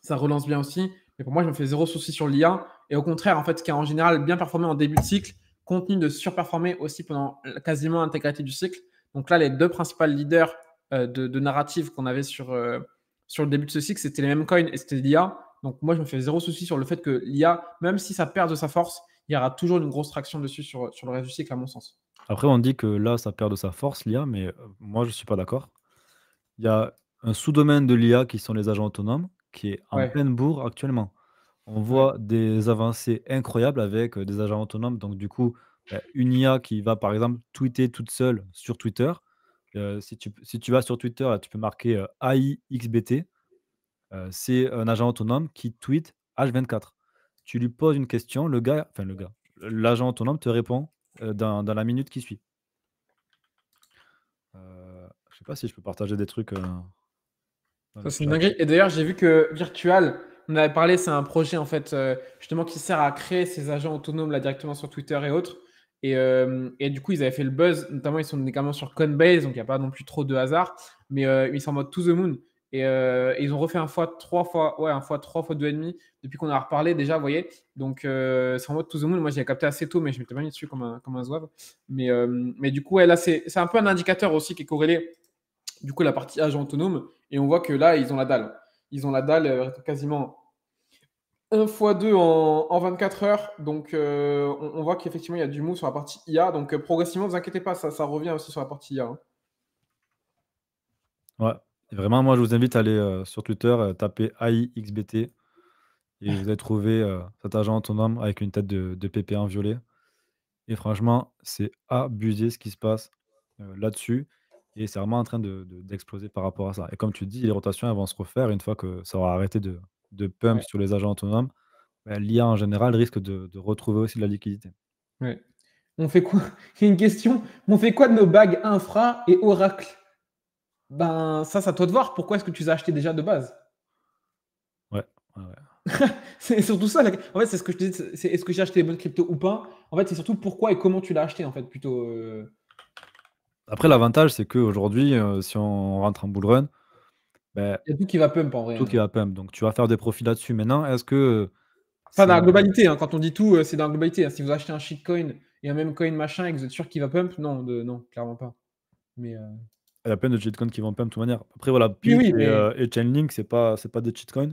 ça relance bien aussi. Mais pour moi, je me fais zéro souci sur l'IA. Et au contraire, en fait, ce qui a en général bien performé en début de cycle continue de surperformer aussi pendant quasiment l'intégralité du cycle. Donc là, les deux principales leaders euh, de, narrative qu'on avait sur, sur le début de ce cycle, c'était les mêmes coins et c'était l'IA. Donc moi, je me fais zéro souci sur le fait que l'IA, même si ça perd de sa force, il y aura toujours une grosse traction dessus sur, le reste du cycle, à mon sens. Après, on dit que là, ça perd de sa force, l'IA, mais euh, moi, je ne suis pas d'accord. Il y a un sous-domaine de l'IA qui sont les agents autonomes, qui est en pleine bourre actuellement. On voit des avancées incroyables avec euh, des agents autonomes. Donc, du coup, bah, une IA qui va, par exemple, tweeter toute seule sur Twitter. Euh, si, tu, vas sur Twitter, tu peux marquer AIXBT c'est un agent autonome qui tweet H24. Tu lui poses une question, le gars, enfin le gars, l'agent autonome te répond dans, la minute qui suit. Euh, je sais pas si je peux partager des trucs. c'est une Et d'ailleurs, j'ai vu que Virtual, on avait parlé, c'est un projet en fait, justement, qui sert à créer ces agents autonomes là directement sur Twitter et autres. Et, du coup, ils avaient fait le buzz, notamment ils sont également sur Coinbase, donc il n'y a pas non plus trop de hasard, mais ils sont en mode to the moon. Euh, et, ils ont refait un fois trois fois, ouais, un fois trois fois deux demi depuis qu'on a reparlé déjà, vous voyez. Donc, euh, c'est en mode tout the moon. Moi, j'ai capté assez tôt, mais je m'étais pas mis dessus comme un, comme un zouave. Mais, euh, mais du coup, là, c'est un peu un indicateur aussi qui est corrélé. Du coup, la partie agent autonome. Et on voit que là, ils ont la dalle. Ils ont la dalle quasiment un fois deux en, 24 heures. Donc, on, voit qu'effectivement, il y a du mou sur la partie IA. Donc, progressivement, ne vous inquiétez pas, ça, revient aussi sur la partie IA. Hein. Ouais, Vraiment, moi, je vous invite à aller euh, sur Twitter, euh, taper AIXBT et vous allez trouver euh, cet agent autonome avec une tête de, PP1 violet. Et franchement, c'est abusé ce qui se passe là-dessus. Et c'est vraiment en train d'exploser de, par rapport à ça. Et comme tu dis, les rotations elles vont se refaire une fois que ça aura arrêté de, pump sur les agents autonomes. Bah, L'IA en général risque de, retrouver aussi de la liquidité. Oui. On fait quoi Il une question. On fait quoi de nos bagues infra et oracle ben ça, c'est à toi de voir. Pourquoi est-ce que tu as acheté déjà de base Ouais, c'est surtout ça. En fait, c'est ce que je te dis, est-ce que j'ai acheté les bonnes cryptos ou pas En fait, c'est surtout pourquoi et comment tu l'as acheté, en fait, plutôt. Euh. Après, l'avantage, c'est qu'aujourd'hui, euh, si on rentre en bull run, ben, il y a tout qui va pump en vrai. Tout hein. qui va pump. Donc, tu vas faire des profits là-dessus. Maintenant, est-ce que. ça dans la globalité, hein, quand on dit tout, euh, c'est dans la globalité. Hein. Si vous achetez un shitcoin et un même coin machin et que vous êtes sûr qu'il va pump, non, de... non clairement pas. Mais il y a plein de cheat coins qui vont pas de toute manière. Après, voilà, euh, et, Chainlink, c'est pas, c'est pas des cheat coins.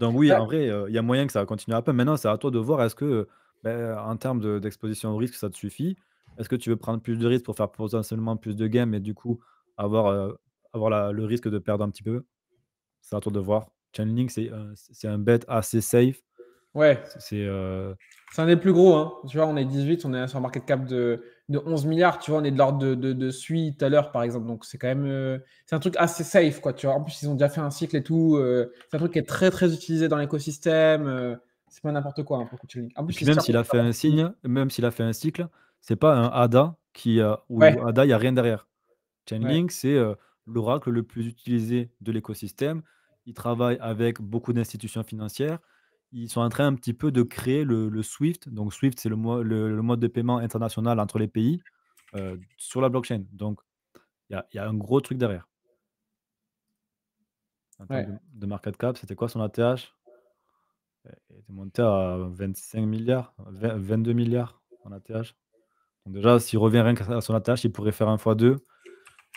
Donc, oui, bah en vrai, euh, il y a moyen que ça continue à peu. Maintenant, c'est à toi de voir est-ce que, ben, en termes d'exposition au risque, ça te suffit Est-ce que tu veux prendre plus de risques pour faire potentiellement plus de gains, et du coup avoir, euh, avoir le risque de perdre un petit peu C'est à toi de voir. Chainlink, c'est, c'est un bet assez safe Ouais. C'est euh... un des plus gros. Hein. Tu vois, on est 18, on est sur un market cap de, de 11 milliards. Tu vois, on est de l'ordre de, de, à l'heure, par exemple. Donc, c'est quand même. Euh, c'est un truc assez safe, quoi. Tu vois, en plus, ils ont déjà fait un cycle et tout. Euh, c'est un truc qui est très, très utilisé dans l'écosystème. Euh, c'est pas n'importe quoi, hein, En plus, même s'il a fait un signe, même s'il a fait un cycle, c'est pas un ADA qui, ADA, il n'y a rien derrière. Chainlink, c'est l'oracle le plus utilisé de l'écosystème. Il travaille avec beaucoup d'institutions financières ils sont en train un petit peu de créer le, SWIFT. Donc SWIFT, c'est le, le, mode de paiement international entre les pays euh, sur la blockchain. Donc il y, a un gros truc derrière. de, market cap, c'était quoi son ATH eh, Il était monté à 25 milliards, 22 milliards en ATH. Donc déjà, s'il revient rien qu'à son ATH, il pourrait faire un x 2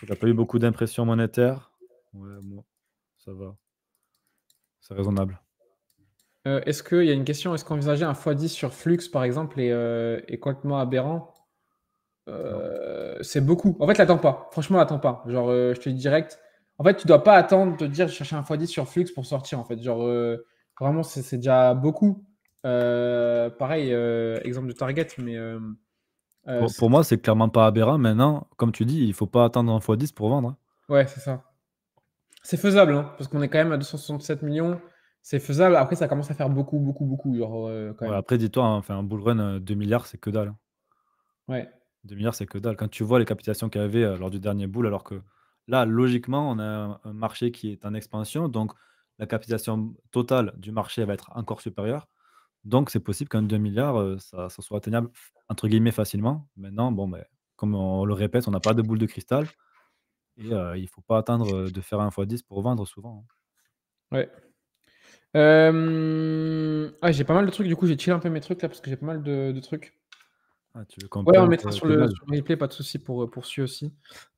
Il n'a pas eu beaucoup d'impression monétaire Ouais, ça va. C'est raisonnable. Euh, est-ce qu'il y a une question Est-ce qu'envisager un x10 sur Flux, par exemple, est, euh, complètement aberrant euh, C'est beaucoup. En fait, l'attends pas. Franchement, l'attends pas. Genre, je te dis direct. En fait, tu dois pas attendre de dire chercher un x10 sur Flux pour sortir. En fait, genre, vraiment, c'est déjà beaucoup. pareil, exemple de Target, mais. Pour, moi, moi, c'est clairement pas aberrant. Maintenant, comme tu dis, il faut pas attendre un x10 pour vendre. Hein. Ouais, c'est ça. C'est faisable, hein, parce qu'on est quand même à 267 millions. C'est faisable. Après, ça commence à faire beaucoup, beaucoup, beaucoup. Euh, après, dis-toi, hein, un bull run, 2 euh, milliards, c'est que dalle. Hein. Ouais. 2 milliards, c'est que dalle. Quand tu vois les capitalisations qu'il y avait euh, lors du dernier bull, alors que là, logiquement, on a un marché qui est en expansion. Donc, la capitalisation totale du marché va être encore supérieure. Donc, c'est possible qu'un 2 milliards, ça, ça, soit atteignable, entre guillemets, facilement. Maintenant, bon, mais, ben, comme on le répète, on n'a pas de boule de cristal. Et il ne faut pas attendre de faire un x10 pour vendre souvent. Oui. Hein. Ouais. Euh, ah, j'ai pas mal de trucs, du coup, j'ai chillé un peu mes trucs là parce que j'ai pas mal de, trucs. Ah, ouais, on mettra euh, sur le, replay, pas de souci pour, euh, pour celui aussi.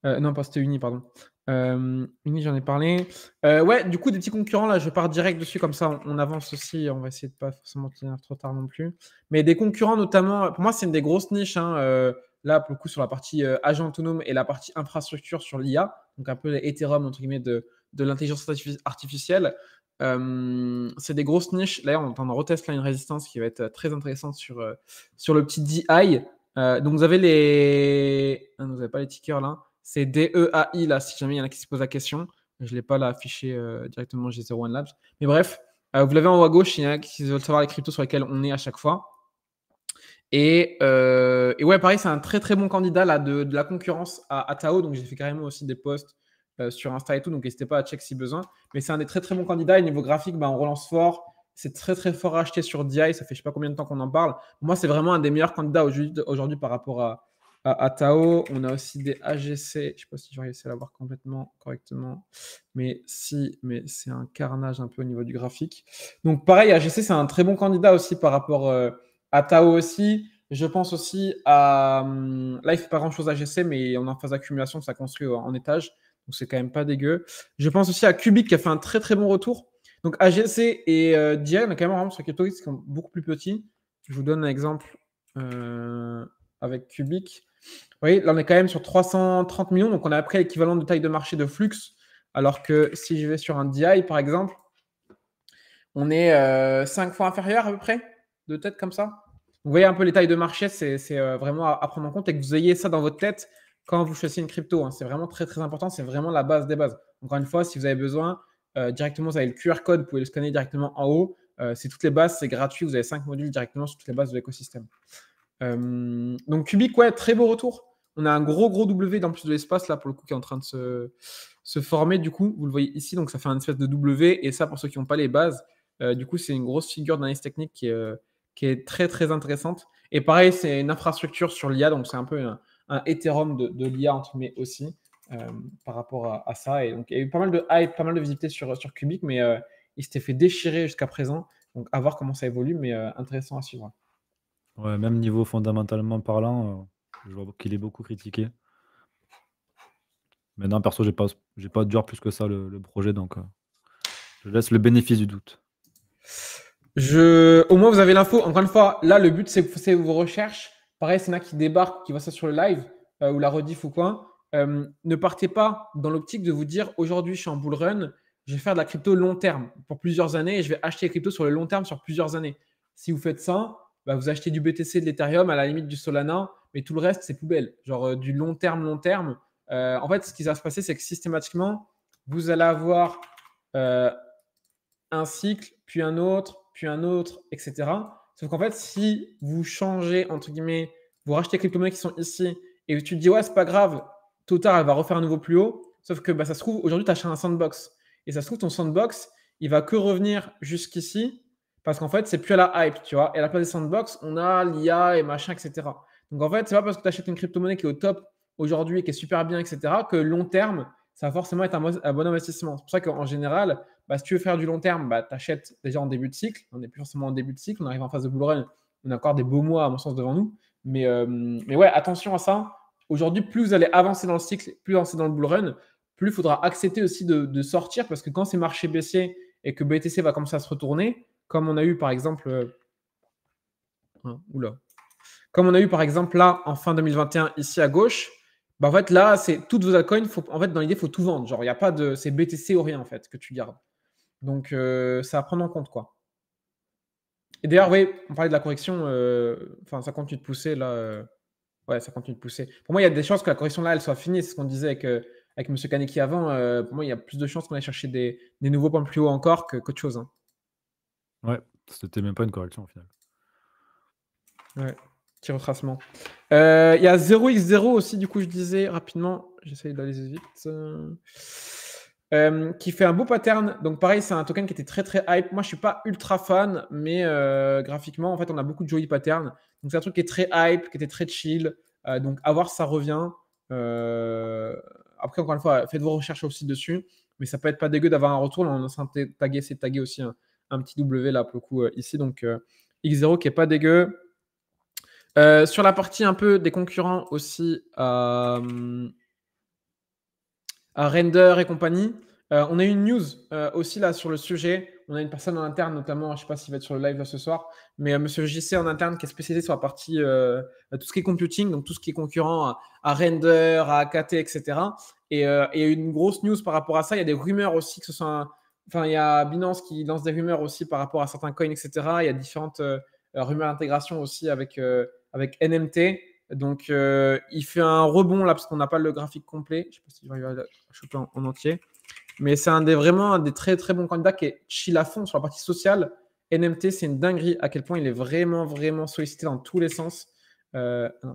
non, pas c'était Uni, pardon. Uni, j'en ai parlé. ouais, du coup, des petits concurrents, là, je pars direct dessus, comme ça, on, avance aussi. On va essayer de pas forcément tenir trop tard non plus. Mais des concurrents, notamment, pour moi, c'est une des grosses niches. Hein, là, pour le coup, sur la partie agent autonome et la partie infrastructure sur l'IA, donc un peu les Ethereum, entre guillemets, de, de l'intelligence artificielle. Euh, c'est des grosses niches. Là, on, en reteste là, une résistance qui va être euh, très intéressante sur, euh, sur le petit DI. donc, vous avez les. Ah, vous n'avez pas les tickers là. C'est DEAI là, si jamais il y en a qui se posent la question. Je ne l'ai pas là affiché directement chez Zero One Labs. Mais bref, vous l'avez en haut à gauche, il y en a qui veulent savoir les cryptos sur lesquels on est à chaque fois. Et, ouais, pareil, c'est un très très bon candidat là, de, la concurrence à, à Donc j'ai fait carrément aussi des posts euh, sur Insta et tout, donc n'hésitez pas à check si besoin. Mais c'est un des très très bons candidats. Et niveau graphique, bah, on relance fort. C'est très très fort à acheter sur DI. Ça fait je sais pas combien de temps qu'on en parle. Moi, c'est vraiment un des meilleurs candidats aujourd'hui, par rapport à, à, Tao. On a aussi des AGC. Je sais pas si essayé à l'avoir complètement correctement. Mais si, mais c'est un carnage un peu au niveau du graphique. Donc pareil, AGC, c'est un très bon candidat aussi par rapport euh, à Tao aussi. Je pense aussi à. Hum, Life il fait pas grand chose AGC, mais on est en phase d'accumulation, ça construit en étage. Donc c'est quand même pas dégueu. Je pense aussi à Cubic qui a fait un très très bon retour. Donc AGC et DI on a quand même vraiment sur qui sont beaucoup plus petits. Je vous donne un exemple euh, avec Cubic. Vous voyez, là on est quand même sur 330 millions, donc on a après l'équivalent de taille de marché de flux. Alors que si je vais sur un DI par exemple, on est euh, cinq 5 fois inférieur à peu près, de tête comme ça. Vous voyez un peu les tailles de marché, c'est euh, vraiment à prendre en compte et que vous ayez ça dans votre tête quand vous choisissez une crypto. Hein, c'est vraiment très très important, c'est vraiment la base des bases. Encore une fois, si vous avez besoin, euh, directement, vous avez le QR code, vous pouvez le scanner directement en haut. Euh, c'est toutes les bases, c'est gratuit, vous avez cinq modules directement sur toutes les bases de l'écosystème. Euh, donc Cubic, ouais, très beau retour. On a un gros gros W dans plus de l'espace là pour le coup qui est en train de se, former. Du coup, vous le voyez ici, donc ça fait un espèce de W. Et ça, pour ceux qui n'ont pas les bases, du coup, c'est une grosse figure d'analyse technique qui est, qui est très très intéressante. Et pareil, c'est une infrastructure sur l'IA, donc c'est un peu un Ethereum de, de l'IA entre aussi euh, par rapport à, ça. Et donc, il y a eu pas mal de hype, pas mal de visibilité sur, sur Cubic, mais euh, il s'était fait déchirer jusqu'à présent. Donc, à voir comment ça évolue, mais euh, intéressant à suivre. même niveau fondamentalement parlant, je vois qu'il est beaucoup critiqué. Maintenant, perso, j'ai pas, j'ai pas dur plus que ça le, projet, donc je laisse le bénéfice du doute. Je... Au moins, vous avez l'info. Encore une fois, là, le but, c'est, c'est vos recherches. Pareil, c'est a qui débarque, qui voit ça sur le live euh, ou la rediff ou quoi. Euh, ne partez pas dans l'optique de vous dire aujourd'hui, je suis en bull run, je vais faire de la crypto long terme pour plusieurs années et je vais acheter les crypto sur le long terme sur plusieurs années. Si vous faites ça, bah, vous achetez du BTC, de l'Ethereum, à la limite du Solana, mais tout le reste, c'est poubelle. Genre euh, du long terme, long terme. en fait, ce qui va se passer, c'est que systématiquement, vous allez avoir un cycle, puis un autre, puis un autre, etc. Donc en fait, si vous changez, entre guillemets, vous rachetez crypto monnaies qui sont ici et tu te dis, ouais, c'est pas grave, tôt tard, elle va refaire un nouveau plus haut. Sauf que bah, ça se trouve, aujourd'hui, tu achètes un sandbox. Et ça se trouve, ton sandbox, il va que revenir jusqu'ici parce qu'en fait, c'est plus à la hype, tu vois. Et à la place des sandbox, on a l'IA et machin, etc. Donc en fait, c'est pas parce que tu achètes une crypto-monnaie qui est au top aujourd'hui et qui est super bien, etc., que long terme, ça va forcément être un, bon investissement. C'est pour ça qu'en général, bah, si tu veux faire du long terme, bah, tu achètes déjà en début de cycle. On n'est plus forcément en début de cycle, on arrive en phase de bull run, on a encore des beaux mois, à mon sens, devant nous. Mais, euh, ouais, attention à ça. Aujourd'hui, plus vous allez avancer dans le cycle, plus avancer dans le bull run, plus il faudra accepter aussi de, sortir parce que quand ces marchés baissent et que BTC va commencer à se retourner, comme on a eu par exemple. Euh, hein, comme on a eu par exemple là en fin 2021, ici à gauche, bah, en fait, là, c'est toutes vos altcoins, faut, en fait, dans l'idée, il faut tout vendre. Genre, il n'y a pas de. C'est BTC ou rien, en fait, que tu gardes. Donc, euh, ça à prendre en compte, quoi. Et d'ailleurs, oui, on parlait de la correction. Euh, enfin, ça continue de pousser, là. Euh, ouais, ça continue de pousser. Pour moi, il y a des chances que la correction, là, elle soit finie. C'est ce qu'on disait avec, avec M. Kaneki avant. pour moi, il y a plus de chances qu'on aille chercher des, nouveaux points plus haut encore que, qu'autre chose. Hein. Ouais, c'était même pas une correction, au final. Ouais. Petit retracement. Euh, il y a 0x0 aussi, du coup, je disais rapidement, j'essaye d'aller vite, euh, euh, qui fait un beau pattern. Donc, pareil, c'est un token qui était très très hype. Moi, je suis pas ultra fan, mais graphiquement, en fait, on a beaucoup de jolis patterns. Donc, c'est un truc qui est très hype, qui était très chill. donc, à voir, ça revient. Après, encore une fois, faites vos recherches aussi dessus, mais ça peut être pas dégueu d'avoir un retour. on a tagué, c'est tagué aussi un, petit W là pour le coup ici. Donc, X0 qui est pas dégueu. Euh, sur la partie un peu des concurrents aussi euh, à, Render et compagnie, euh, on a eu une news aussi là sur le sujet. On a une personne en interne, notamment, je ne sais pas s'il va être sur le live ce soir, mais Monsieur JC en interne qui est spécialisé sur la partie tout ce qui est computing, donc tout ce qui est concurrent à, Render, à AKT, etc. Et il y a eu une grosse news par rapport à ça. Il y a des rumeurs aussi que ce soit Enfin, il y a Binance qui lance des rumeurs aussi par rapport à certains coins, etc. Il y a différentes rumeurs d'intégration aussi avec avec NMT. Donc, euh, il fait un rebond là parce qu'on n'a pas le graphique complet. Je ne sais pas si je à le choper en, entier. Mais c'est un des, vraiment un des très très bons candidats qui est chill à sur la partie sociale. NMT, c'est une dinguerie à quel point il est vraiment vraiment sollicité dans tous les sens. Et euh, ah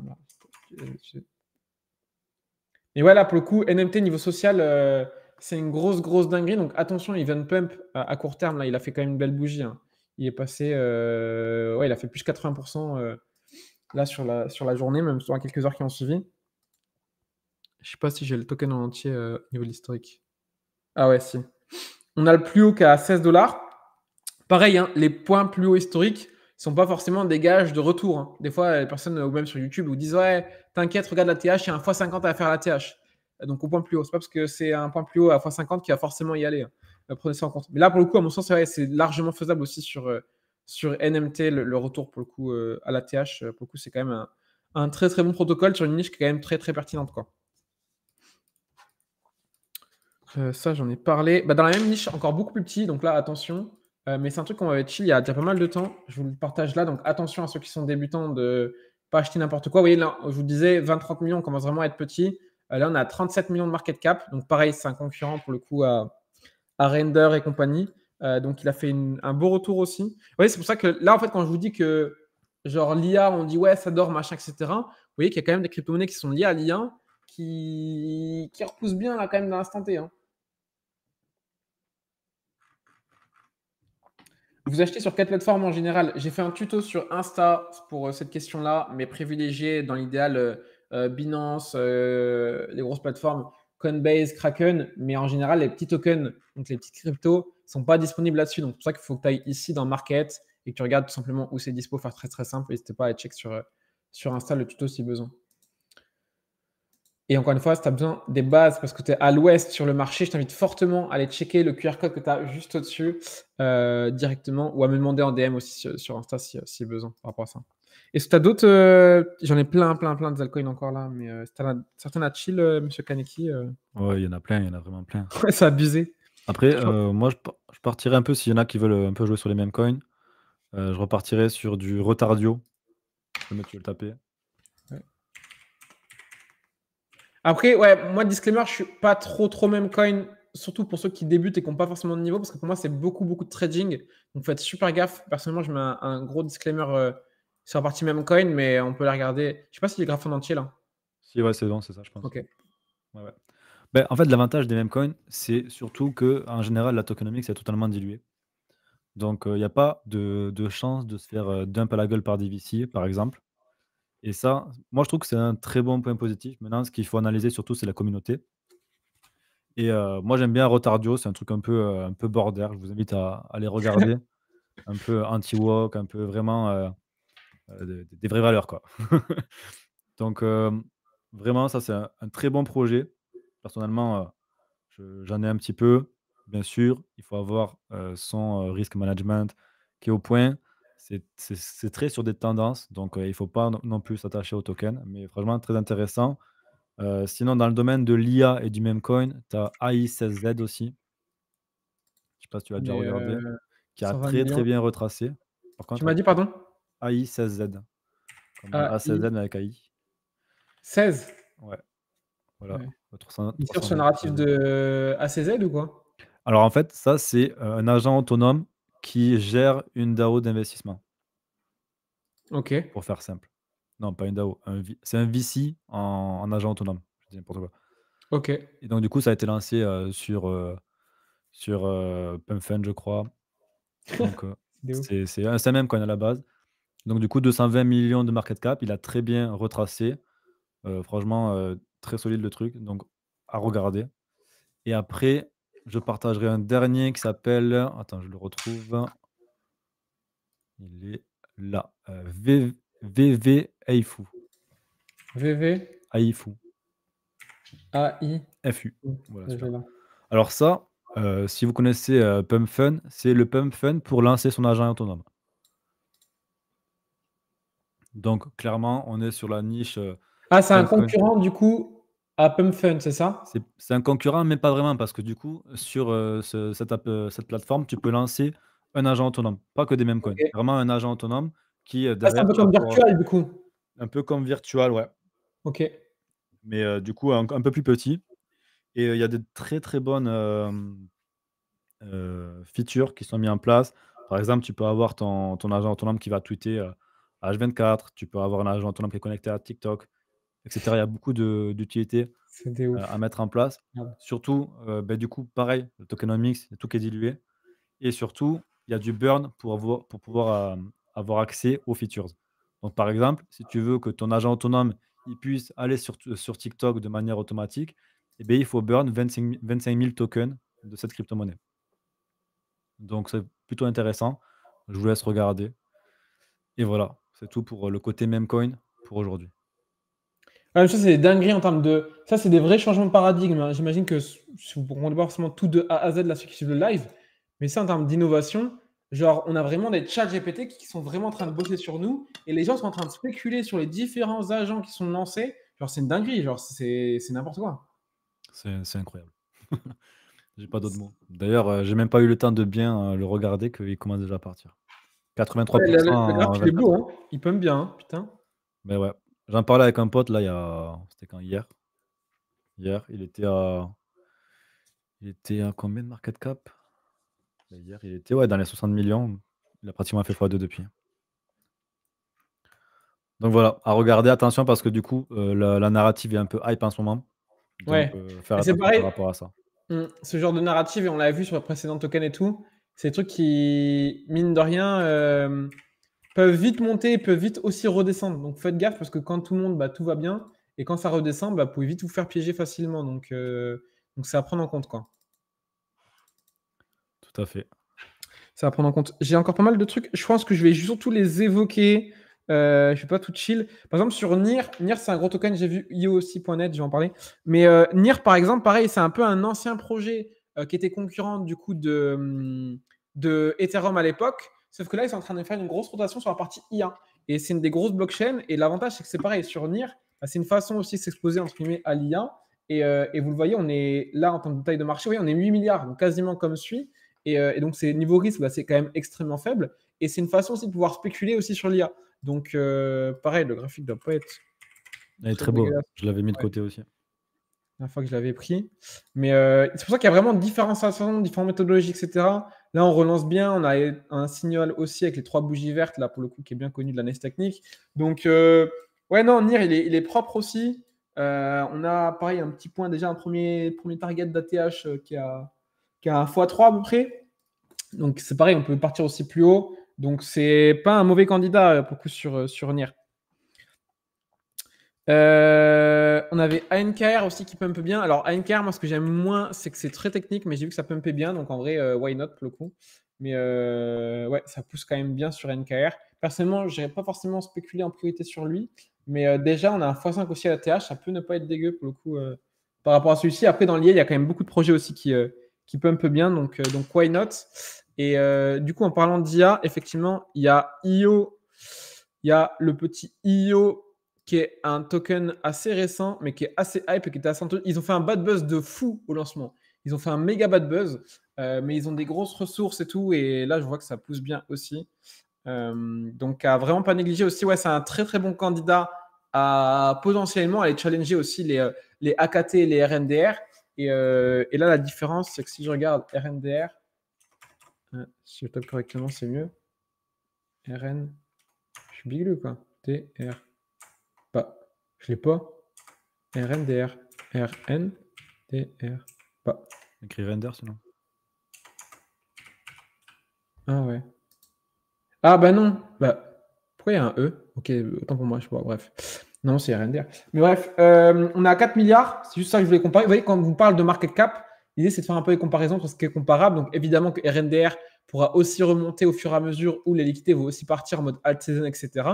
voilà, pour le coup, NMT niveau social, euh, c'est une grosse grosse dinguerie. Donc attention, de Pump à, court terme, là, il a fait quand même une belle bougie. Hein. Il est passé, ouais, il a fait plus de 80% là sur la, sur la journée, même sur quelques heures qui ont suivi. Je ne sais pas si j'ai le token en entier euh, au niveau de l'historique. Ah ouais, si. On a le plus haut qu'à 16 dollars. Pareil, hein, les points plus hauts historiques ne sont pas forcément des gages de retour. Hein. Des fois, les personnes, ou même sur YouTube, vous disent Ouais, t'inquiète, regarde la TH, il y a un x50 à faire la TH. Donc au point plus haut. C'est pas parce que c'est un point plus haut à x50 qui va forcément y aller. Hein. Euh, prenez ça en compte. Mais là, pour le coup, à mon sens, c'est largement faisable aussi sur, euh, sur NMT, le, retour pour le coup euh, à la TH, euh, pour le coup, c'est quand même un, très très bon protocole sur une niche qui est quand même très très pertinente. Quoi. Euh, ça, j'en ai parlé. Bah, dans la même niche, encore beaucoup plus petit, donc là, attention. mais c'est un truc qu'on avait chill il y, a, déjà pas mal de temps. Je vous le partage là, donc attention à ceux qui sont débutants de pas acheter n'importe quoi. Vous voyez, là, je vous disais, 20-30 millions, on commence vraiment à être petit. là, on a 37 millions de market cap. Donc pareil, c'est un concurrent pour le coup à Render et compagnie. Euh, donc il a fait un beau retour aussi. Oui, c'est pour ça que là, en fait, quand je vous dis que genre l'IA, on dit ouais, ça dort, machin, etc., vous voyez qu'il y a quand même des crypto-monnaies qui sont liées à l'IA qui, qui repoussent bien là quand même dans l'instant T. Hein. Vous achetez sur quatre plateformes en général. J'ai fait un tuto sur Insta pour euh, cette question-là, mais privilégié dans l'idéal euh, Binance, les grosses plateformes, Coinbase, Kraken, mais en général les petits tokens, donc les petites cryptos, sont pas disponibles là-dessus. Donc, c'est pour ça qu'il faut que tu ailles ici dans Market et que tu regardes tout simplement où c'est dispo, faire très très simple. N'hésitez pas à check sur, euh, sur Insta le tuto si besoin. Et encore une fois, si tu as besoin des bases parce que tu es à l'ouest sur le marché, je t'invite fortement à aller checker le QR code que tu as juste au-dessus euh, directement ou à me demander en DM aussi sur, Insta si, euh, si, besoin par rapport à ça. Et que tu as d'autres, j'en ai plein, plein, plein de altcoins encore là, mais certains à chill, monsieur Kaneki. Ouais, il y en a plein, il y en a vraiment plein. ouais, c'est abusé. Après, euh, moi, je, partirai un peu, s'il y en a qui veulent euh, un peu jouer sur les mêmes coins, euh, je repartirai sur du retardio. Je vais le taper. Après, ouais, moi, disclaimer, je suis pas trop, trop même coin, surtout pour ceux qui débutent et qui n'ont pas forcément de niveau, parce que pour moi, c'est beaucoup, beaucoup de trading. Donc, faites super gaffe. Personnellement, je mets un, gros disclaimer sur la partie même coin, mais on peut la regarder. Je sais pas si les graphes en entier là. Si, ouais, c'est bon, c'est ça, je pense. Ok. ouais. Ben, en fait, l'avantage des meme coins, c'est surtout que en général, la tokenomics est totalement diluée. Donc, euh, il n'y a pas de, chance de se faire euh, dump à la gueule par DVC, par exemple. Et ça, moi, je trouve que c'est un très bon point positif. Maintenant, ce qu'il faut analyser surtout, c'est la communauté. Et euh, moi, j'aime bien Rotardio, c'est un truc un peu, un peu border. Je vous invite à, aller regarder. un peu anti-walk, un peu vraiment des, vraies valeurs. quoi. Donc, vraiment, ça, c'est un très bon projet personnellement, euh, j'en ai un petit peu. Bien sûr, il faut avoir euh, son euh, risk management qui est au point. C'est très sur des tendances, donc il ne faut pas non plus s'attacher au token, mais franchement, très intéressant. sinon, dans le domaine de l'IA et du même coin, tu as AI16Z aussi. Je sais pas si tu as déjà regardé, qui a très très bien retracé. tu m'as dit, pardon AI16Z. A16Z, ah, avec AI. 16 Ouais. Voilà. il sur le narratif de ACZ ou quoi Alors en fait, ça, c'est euh, un agent autonome qui gère une DAO d'investissement. Ok. Pour faire simple. Non, pas une DAO. c'est un VC en, en agent autonome. Je dis n'importe quoi. Ok. Et donc, du coup, ça a été lancé euh, sur, euh, sur je crois. Donc, c'est un même qu'on a à la base. Donc, du coup, 220 millions de market cap. Il a très bien retracé. franchement, très solide le truc, donc à regarder. Et après, je partagerai un dernier qui s'appelle. Attends, je le retrouve. Il est là. Euh, v... VV Aifu. VV Aifu. A-I-F-U. Voilà, Alors, ça, euh, si vous connaissez euh, Pump Fun, c'est le Pump Fun pour lancer son agent autonome. Donc, clairement, on est sur la niche. Euh, ah, c'est un concurrent, du coup, Apple ah, c'est ça C'est un concurrent, mais pas vraiment, parce que du coup, sur euh, euh, cette, plateforme, tu peux lancer un agent autonome, pas que des mêmes coins. Vraiment un agent autonome qui. Euh, ah, c'est un peu comme virtual, du coup. Un peu comme virtual, ouais. Ok. Mais du coup, un, peu plus petit. Et il y a de très très bonnes features qui sont mises en place. Par exemple, tu peux avoir ton, ton agent autonome qui va tweeter H24, tu peux avoir un agent autonome qui est connecté à TikTok, etc. Il y a beaucoup d'utilités euh, à mettre en place. Ah surtout, euh, bah, du coup, pareil, le tokenomics, tout est dilué. Et surtout, il y a du burn pour, pour pouvoir euh, avoir accès aux features. Donc, par exemple, si tu veux que ton agent autonome il puisse aller sur, sur TikTok de manière automatique, eh il faut burn 25, 000 tokens de cette crypto-monnaie. Donc, c'est plutôt intéressant. Je vous laisse regarder. Et voilà, c'est tout pour le côté coin pour aujourd'hui. Ah, même ça, c'est des dingueries en termes de. Ça, c'est des vrais changements de paradigme. Hein. J'imagine que si vous ne voir forcément tout de A à Z là, ceux qui le live, mais ça, en termes d'innovation, genre, on a vraiment des chats GPT qui sont vraiment en train de bosser sur nous et les gens sont en train de spéculer sur les différents agents qui sont lancés. Genre, c'est une dinguerie. Genre, c'est n'importe quoi. C'est incroyable. j'ai pas d'autres mots. D'ailleurs, euh, j'ai même pas eu le temps de bien euh, le regarder qu'il commence déjà à partir. 83%. il est beau, hein. Il bien, hein, putain. Mais ouais, J'en parlais avec un pote là, il y a... c'était quand hier. Hier, il était à, il était à combien de market cap ben, Hier, il était ouais, dans les 60 millions. Il a pratiquement fait x2 depuis. Donc voilà, à regarder, attention parce que du coup, euh, la, narrative est un peu hype en ce moment. ouais, euh, c'est pareil. par rapport à ça. Hum, ce genre de narrative, et on l'a vu sur le précédent token et tout, c'est des trucs qui, mine de rien, euh, peuvent vite monter et peuvent vite aussi redescendre. Donc faites gaffe parce que quand tout le monde, bah, tout va bien. Et quand ça redescend, bah, vous pouvez vite vous faire piéger facilement. Donc, euh, donc c'est à prendre en compte. Quoi. Tout à fait. C'est à prendre en compte. J'ai encore pas mal de trucs. Je pense que je vais surtout les évoquer. Euh, je ne vais pas tout chill. Par exemple, sur NIR. NIR, c'est un gros token. J'ai vu io aussi.net, je vais en parler. Mais euh, NIR, par exemple, pareil, c'est un peu un ancien projet qui était concurrent du coup de, hum, de Ethereum à l'époque Sauf que là, ils sont en train de faire une grosse rotation sur la partie IA. Et c'est une des grosses blockchains. Et l'avantage, c'est que c'est pareil sur NIR. Bah, c'est une façon aussi de s'exposer, à l'IA. Euh, et, vous le voyez, on est là en tant que taille de marché, oui, on est 8 milliards, donc quasiment comme suit. Et, euh, donc, c'est niveau risque, bah, c'est quand même extrêmement faible. Et c'est une façon aussi de pouvoir spéculer aussi sur l'IA. Donc, euh, pareil, le graphique ne doit pas être. Il est très, beau. Je l'avais mis de côté aussi la fois que je l'avais pris. Mais euh, c'est pour ça qu'il y a vraiment différentes sensations, différentes méthodologies, etc. Là, on relance bien. On a un signal aussi avec les trois bougies vertes, là, pour le coup, qui est bien connu de l'analyse technique. Donc, euh, ouais, non, NIR, il est, propre aussi. Euh, on a, pareil, un petit point déjà, un premier, premier target d'ATH qui a, qui un x3 à peu près. Donc, c'est pareil, on peut partir aussi plus haut. Donc, c'est pas un mauvais candidat, pour coup, sur, sur NIR. Euh, on avait ANKR aussi qui peu bien. Alors, ANKR, moi, ce que j'aime moins, c'est que c'est très technique, mais j'ai vu que ça pumpait bien. Donc, en vrai, euh, why not pour le coup Mais euh, ouais, ça pousse quand même bien sur ANKR Personnellement, je pas forcément spéculé en priorité sur lui. Mais déjà, on a un x5 aussi à la TH. Ça peut ne pas être dégueu pour le coup par rapport à celui-ci. Après, dans l'IA, il y a quand même beaucoup de projets aussi qui, qui pumpent bien. Donc, donc why not Et du coup, en parlant d'IA, effectivement, il y a IO. Il y a le petit IO qui est un token assez récent, mais qui est assez hype et qui était assez Ils ont fait un bad buzz de fou au lancement. Ils ont fait un méga bad buzz, euh, mais ils ont des grosses ressources et tout. Et là, je vois que ça pousse bien aussi. Euh, donc, à vraiment pas négliger aussi. Ouais, c'est un très très bon candidat à potentiellement aller challenger aussi les, euh, les AKT et les RNDR. Et, là, la différence, c'est que si je regarde RNDR, si je tape correctement, c'est mieux. RN, je suis bigleux quoi. TR. Je l'ai pas. RNDR. RNDR. Pas. Écrit render sinon. Ah ouais. Ah bah non. Bah, pourquoi il y a un E Ok, autant pour moi, je vois. Bref. Non, c'est RNDR. Mais bref, euh, on est à 4 milliards. C'est juste ça que je voulais comparer. Vous voyez, quand on parle de market cap, l'idée c'est de faire un peu des comparaisons entre ce qui est comparable. Donc évidemment que RNDR pourra aussi remonter au fur et à mesure où les liquidités vont aussi partir en mode alt season, etc.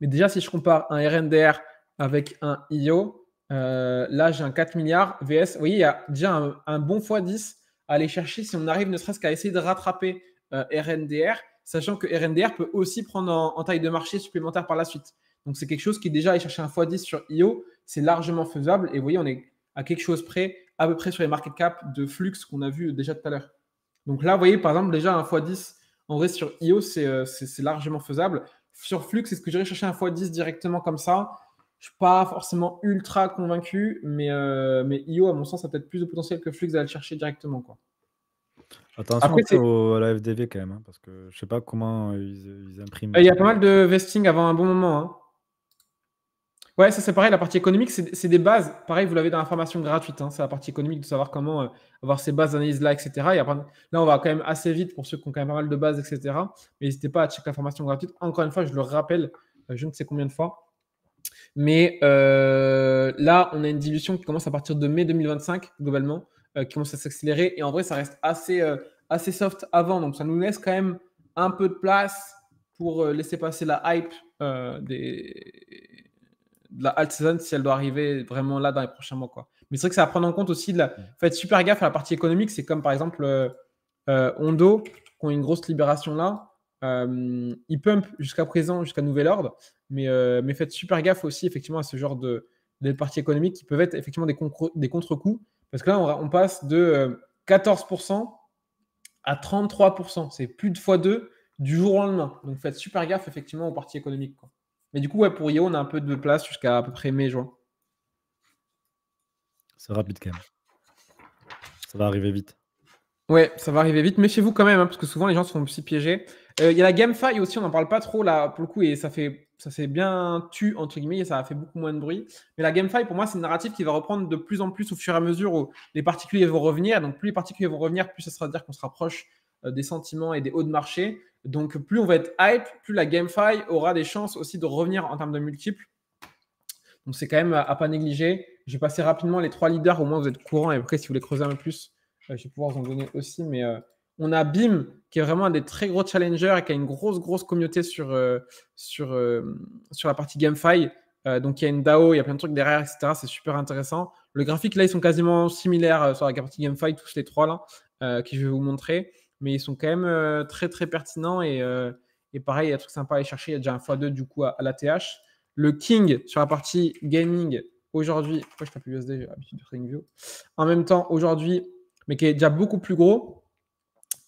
Mais déjà, si je compare un RNDR avec un IO, euh, là, j'ai un 4 milliards VS. Vous voyez, il y a déjà un, bon x10 à aller chercher si on arrive ne serait-ce qu'à essayer de rattraper RNDR, euh, sachant que RNDR peut aussi prendre en, taille de marché supplémentaire par la suite. Donc, c'est quelque chose qui, déjà, aller chercher un x10 sur IO, c'est largement faisable. Et vous voyez, on est à quelque chose près, à peu près sur les market cap de flux qu'on a vu déjà tout à l'heure. Donc là, vous voyez, par exemple, déjà un x10 en vrai sur IO, euh, c'est largement faisable sur Flux, est-ce que j'irai chercher un x10 directement comme ça Je ne suis pas forcément ultra convaincu, mais, euh, mais IO, à mon sens, a peut-être plus de potentiel que Flux à le chercher directement. Quoi. Attention à la FDV quand même, hein, parce que je ne sais pas comment ils, impriment. Il y a pas mal de vesting avant un bon moment. Hein. Ouais, ça c'est pareil, la partie économique, c'est des bases. Pareil, vous l'avez dans la formation gratuite, hein, c'est la partie économique de savoir comment euh, avoir ces bases d'analyse-là, etc. Et après, là, on va quand même assez vite pour ceux qui ont quand même pas mal de bases, etc. Mais n'hésitez pas à checker la formation gratuite. Encore une fois, je le rappelle, euh, je ne sais combien de fois. Mais euh, là, on a une dilution qui commence à partir de mai 2025, globalement, qui commence à s'accélérer. Et en vrai, ça reste assez, assez soft avant. Donc, ça nous laisse quand même un peu de place pour laisser passer la hype des la alt season si elle doit arriver vraiment là dans les prochains mois. Mais c'est vrai que ça va prendre en compte aussi. De la... Faites super gaffe à la partie économique. C'est comme par exemple euh, euh Hondo, qui ont une grosse libération là. Euh, ils pump jusqu'à présent, jusqu'à nouvel ordre. Mais, euh, mais faites super gaffe aussi effectivement à ce genre de, parties économiques qui peuvent être effectivement des, des contre-coups. Parce que là, on, passe de 14% euh, à 33%. C'est plus de fois 2 du jour au lendemain. Donc faites super gaffe effectivement aux parties économiques. Mais du coup, pour Io, on a un peu de place jusqu'à à peu près mai-juin. C'est rapide quand même. Ça va arriver vite. Ouais, ça va arriver vite. mais chez vous quand même, hein, parce que souvent les gens sont aussi piégés. Euh, il y a la GameFi aussi, on n'en parle pas trop là pour le coup, et ça fait ça s'est bien tu entre guillemets, et ça a fait beaucoup moins de bruit. Mais la GameFi, pour moi, c'est une narrative qui va reprendre de plus en plus au fur et à mesure où les particuliers vont revenir. Donc plus les particuliers vont revenir, plus ça sera à dire qu'on se rapproche euh, des sentiments et des hauts de marché. Donc, plus on va être hype, plus la GameFi aura des chances aussi de revenir en termes de multiples. Donc, c'est quand même à pas négliger. J'ai passé rapidement les trois leaders, au moins vous êtes courant. Et après, si vous voulez creuser un peu plus, euh, je vais pouvoir vous en donner aussi. Mais euh, on a BIM, qui est vraiment un des très gros challengers et qui a une grosse, grosse communauté sur, euh, sur, sur la partie GameFi. donc, il y a une DAO, il y a plein de trucs derrière, etc. C'est super intéressant. Le graphique, là, ils sont quasiment similaires sur la partie GameFi, tous les trois, là, que je vais vous montrer mais ils sont quand même euh, très très pertinents et, euh, pareil, il y a des trucs sympas à aller chercher. Il y a déjà un x2 du coup à, la TH. Le King sur la partie gaming aujourd'hui, pourquoi je tape USD, j'ai l'habitude de view En même temps, aujourd'hui, mais qui est déjà beaucoup plus gros,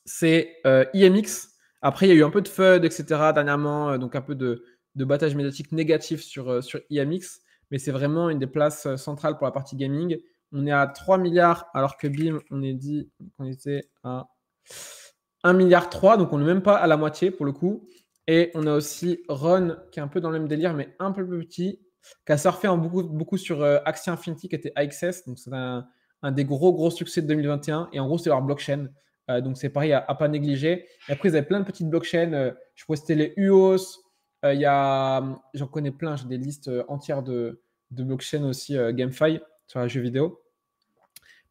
c'est IMX. Euh, e Après, il y a eu un peu de FUD, etc. dernièrement, donc un peu de, battage médiatique négatif sur, sur IMX, e mais c'est vraiment une des places centrales pour la partie gaming. On est à 3 milliards, alors que BIM, on est dit qu'on était à 1,3 milliard, donc on n'est même pas à la moitié pour le coup. Et on a aussi Ron qui est un peu dans le même délire, mais un peu plus petit, qui a surfé beaucoup, sur euh, Axie Infinity qui était AXS. Donc c'est un, des gros gros succès de 2021. Et en gros, c'est leur blockchain. Euh, donc c'est pareil à, ne pas négliger. Et après, ils avaient plein de petites blockchains. Euh, je postais les UOS. Il y a, j'en connais plein, j'ai des listes entières de, de blockchains aussi GameFi sur les jeux vidéo.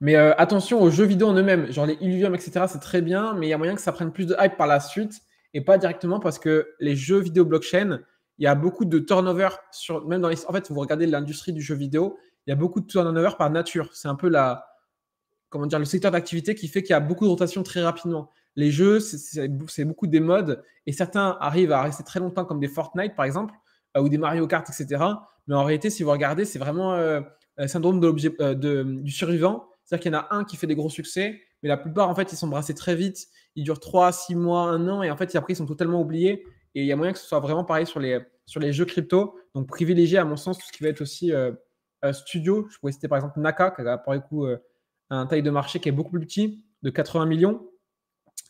Mais euh, attention aux jeux vidéo en eux-mêmes, genre les Illuvium, etc. C'est très bien, mais il y a moyen que ça prenne plus de hype par la suite et pas directement parce que les jeux vidéo blockchain, il y a beaucoup de turnover sur même dans En fait, vous regardez l'industrie du jeu vidéo, il y a beaucoup de turnover par nature. C'est un peu la comment dire le secteur d'activité qui fait qu'il y a beaucoup de rotation très rapidement. Les jeux, c'est beaucoup des modes et certains arrivent à rester très longtemps, comme des Fortnite par exemple euh, ou des Mario Kart, etc. Mais en réalité, si vous regardez, c'est vraiment le euh, syndrome de, du survivant c'est-à-dire qu'il y en a un qui fait des gros succès, mais la plupart, en fait, ils sont brassés très vite. Ils durent 3, 6 mois, 1 an, et en fait, après, ils sont totalement oubliés. Et il y a moyen que ce soit vraiment pareil sur les, sur les jeux crypto. Donc, privilégier, à mon sens, tout ce qui va être aussi euh, euh, studio. Je pourrais citer par exemple Naka, qui a pour le coup euh, un taille de marché qui est beaucoup plus petit, de 80 millions,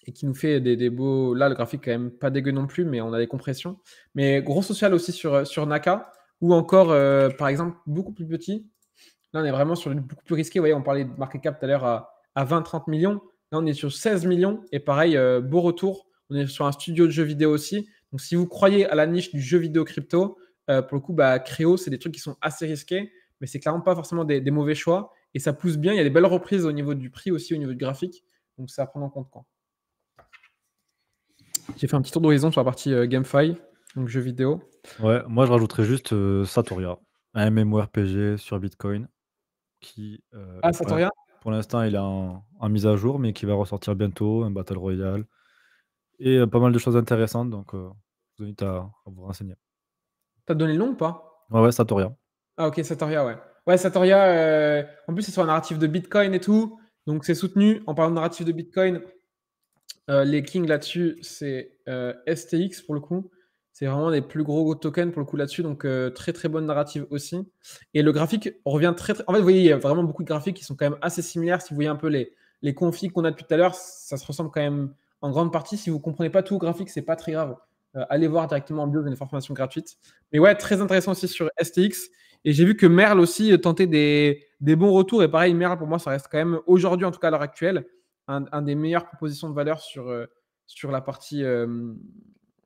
et qui nous fait des, des beaux. Là, le graphique, quand même, pas dégueu non plus, mais on a des compressions. Mais gros social aussi sur, sur Naka, ou encore, par exemple, beaucoup plus petit, Là, on est vraiment sur une beaucoup plus risqué. Vous voyez, on parlait de market cap tout à l'heure à, 20-30 millions. Là, on est sur 16 millions. Et pareil, euh, beau retour. On est sur un studio de jeux vidéo aussi. Donc, si vous croyez à la niche du jeu vidéo crypto, euh, pour le coup, bah, Créo, c'est des trucs qui sont assez risqués, mais c'est clairement pas forcément des, mauvais choix. Et ça pousse bien. Il y a des belles reprises au niveau du prix aussi, au niveau du graphique. Donc, c'est à prendre en compte. quand. J'ai fait un petit tour d'horizon sur la partie euh, GameFi, donc jeux vidéo. Ouais, moi, je rajouterais juste Satoria, un MMORPG sur Bitcoin qui. Euh, ah, pour l'instant, il est en, mise à jour, mais qui va ressortir bientôt, un Battle Royale et euh, pas mal de choses intéressantes. Donc, euh, je vous invite vous renseigner. T'as donné le nom ou pas Ouais, ouais, Satoria. Ah, ok, Satoria, ouais. Ouais, Satoria, en plus, c'est sur un narratif de Bitcoin et tout. Donc, c'est soutenu. En parlant de narratif de Bitcoin, les kings là-dessus, c'est STX pour le coup. C'est vraiment les plus gros tokens pour le coup là-dessus. Donc, euh, très très bonne narrative aussi. Et le graphique revient très, très. En fait, vous voyez, il y a vraiment beaucoup de graphiques qui sont quand même assez similaires. Si vous voyez un peu les, les configs qu'on a depuis tout à l'heure, ça se ressemble quand même en grande partie. Si vous ne comprenez pas tout graphique, ce n'est pas très grave. Euh, allez voir directement en bio, une formation gratuite. Mais ouais, très intéressant aussi sur STX. Et j'ai vu que Merle aussi euh, tentait des, bons retours. Et pareil, Merle, pour moi, ça reste quand même, aujourd'hui, en tout cas à l'heure actuelle, un, des meilleures propositions de valeur sur, sur la partie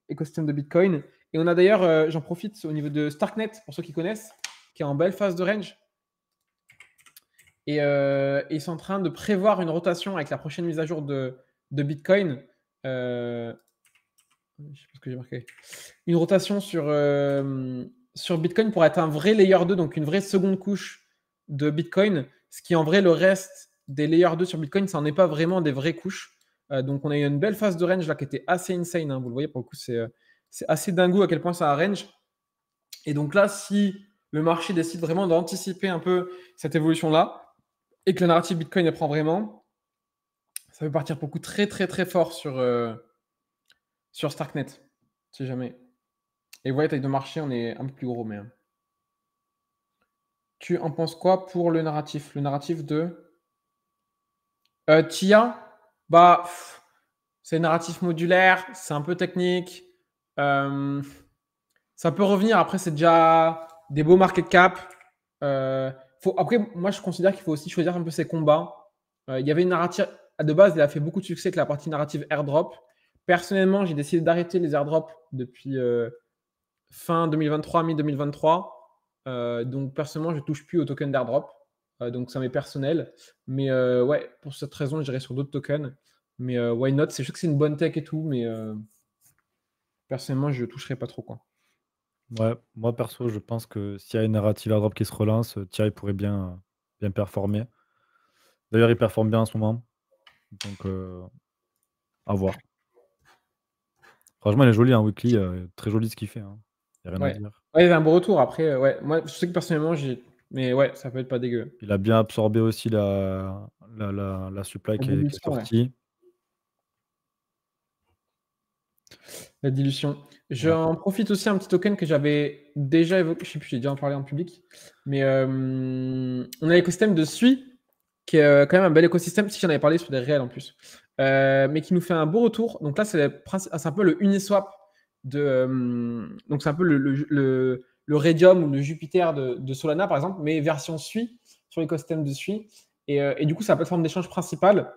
écosystème de Bitcoin. Et on a d'ailleurs, euh, j'en profite au niveau de Starknet, pour ceux qui connaissent, qui est en belle phase de range. Et, euh, ils sont en train de prévoir une rotation avec la prochaine mise à jour de, de Bitcoin. Euh, je sais pas ce que j'ai marqué. Une rotation sur, sur Bitcoin pour être un vrai layer 2, donc une vraie seconde couche de Bitcoin. Ce qui en vrai, le reste des layers 2 sur Bitcoin, ça n'en est pas vraiment des vraies couches. Euh, donc on a eu une belle phase de range là qui était assez insane. Hein. vous le voyez, pour le coup, c'est, euh, assez dingo à quel point ça a range. Et donc là, si le marché décide vraiment d'anticiper un peu cette évolution-là et que le narratif Bitcoin apprend prend vraiment, ça peut partir beaucoup très très très fort euh, sur, Starknet, si jamais. Et vous voyez, taille de marché, on est un peu plus gros, mais. Hein. Tu en penses quoi pour le narratif Le narratif de. Tia, bah, c'est narratif modulaire, c'est un peu technique. Euh, ça peut revenir. Après, c'est déjà des beaux market cap. Euh, après, moi, je considère qu'il faut aussi choisir un peu ses combats. Euh, il y avait une narrative de base, elle a fait beaucoup de succès avec la partie narrative airdrop. Personnellement, j'ai décidé d'arrêter les airdrops depuis fin 2023, mi-2023. donc, personnellement, je ne touche plus au token d'airdrop. Euh, donc ça m'est personnel. Mais euh, ouais, pour cette raison, j'irai sur d'autres tokens. Mais euh, why not C'est sûr que c'est une bonne tech et tout, mais personnellement, je ne toucherai pas trop. Quoi. Ouais, moi perso, je pense que s'il y a une narrative à drop qui se relance, il pourrait bien, bien performer. D'ailleurs, il performe bien en ce moment. Donc, à voir. Franchement, il est joli, hein, Weekly. très joli ce qu'il fait. Il hein. y a rien à dire. il avait un beau retour. Après, ouais. moi, je sais que personnellement, j'ai mais ouais, ça peut être pas dégueu. Il a bien absorbé aussi la, la, la, supply qui, est sortie. La dilution. J'en profite aussi un petit token que j'avais déjà évoqué, je sais plus, j'ai déjà en parlé en public, mais on euh, a l'écosystème de SUI, qui est euh, quand même un bel écosystème, si j'en avais parlé sur des réels en plus, euh, mais qui nous fait un beau retour. Donc là, c'est ah, un peu le Uniswap de. donc c'est un peu le, le le Radium ou le Jupiter de, Solana, par exemple, mais version SUI, sur l'écosystème de SUI. Euh, et, du coup, c'est la plateforme d'échange principale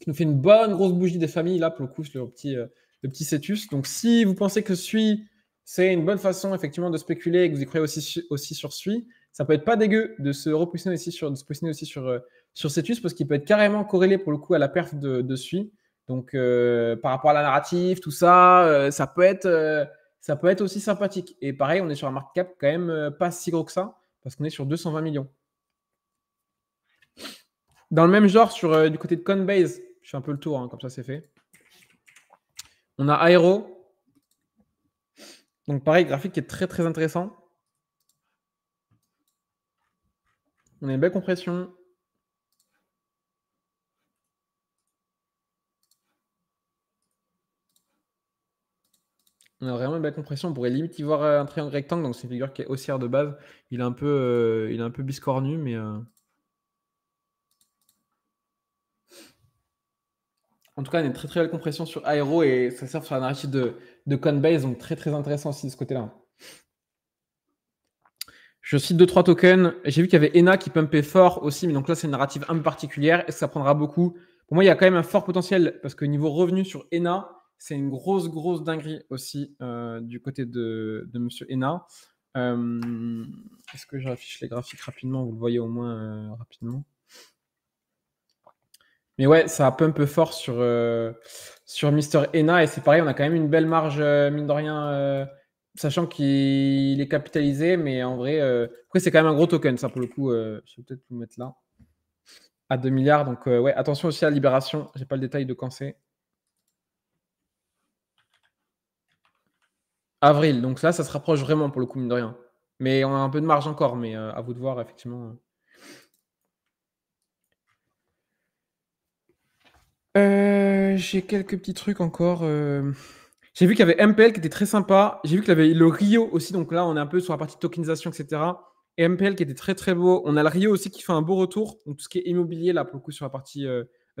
qui nous fait une bonne grosse bougie des familles, là, pour le coup, le petit, euh, le petit Cetus. Donc, si vous pensez que SUI, c'est une bonne façon, effectivement, de spéculer et que vous y croyez aussi, aussi sur SUI, ça peut être pas dégueu de se repositionner aussi sur, de se positionner aussi sur, euh, sur Cetus parce qu'il peut être carrément corrélé, pour le coup, à la perf de, de SUI. Donc, par rapport à la narrative, tout ça, ça peut être ça peut être aussi sympathique. Et pareil, on est sur un market cap quand même euh, pas si gros que ça, parce qu'on est sur 220 millions. Dans le même genre, sur, euh, du côté de Coinbase, je fais un peu le tour, hein, comme ça c'est fait. On a Aero. Donc pareil, graphique qui est très très intéressant. On a une belle compression. On a vraiment une belle compression. On pourrait limite y voir euh, un triangle rectangle. Donc, c'est une figure qui est haussière de base. Il est un peu, euh, il est un peu biscornu, mais. Euh. En tout cas, il y a une très très belle compression sur Aero et ça sert sur la narrative de, de Coinbase. Donc, très très intéressant aussi de ce côté-là. Je cite 2-3 tokens. J'ai vu qu'il y avait ENA qui pumpait fort aussi, mais donc là, c'est une narrative un peu particulière. Est-ce que ça prendra beaucoup Pour moi, il y a quand même un fort potentiel parce que niveau revenu sur ENA, c'est une grosse, grosse dinguerie aussi euh, du côté de, M. Monsieur euh, Est-ce que je les graphiques rapidement Vous le voyez au moins euh, rapidement. Mais ouais, ça a un peu fort sur, sur Mister Ena. Et c'est pareil, on a quand même une belle marge, mine de rien sachant qu'il est capitalisé, mais en vrai, c'est quand même un gros token, ça, pour le coup. je vais peut-être vous mettre là. À 2 milliards. Donc, ouais, attention aussi à la Libération. n'ai pas le détail de quand c'est. Avril, donc là, ça se rapproche vraiment pour le coup, mine de rien. Mais on a un peu de marge encore, mais euh, à vous de voir, effectivement. Euh, j'ai quelques petits trucs encore. Euh. J'ai vu qu'il y avait MPL qui était très sympa. J'ai vu qu'il y avait le Rio aussi, donc là, on est un peu sur la partie tokenisation, etc. Et MPL qui était très très beau. On a le Rio aussi qui fait un beau retour. Donc tout ce qui est immobilier, là, pour le coup, sur la partie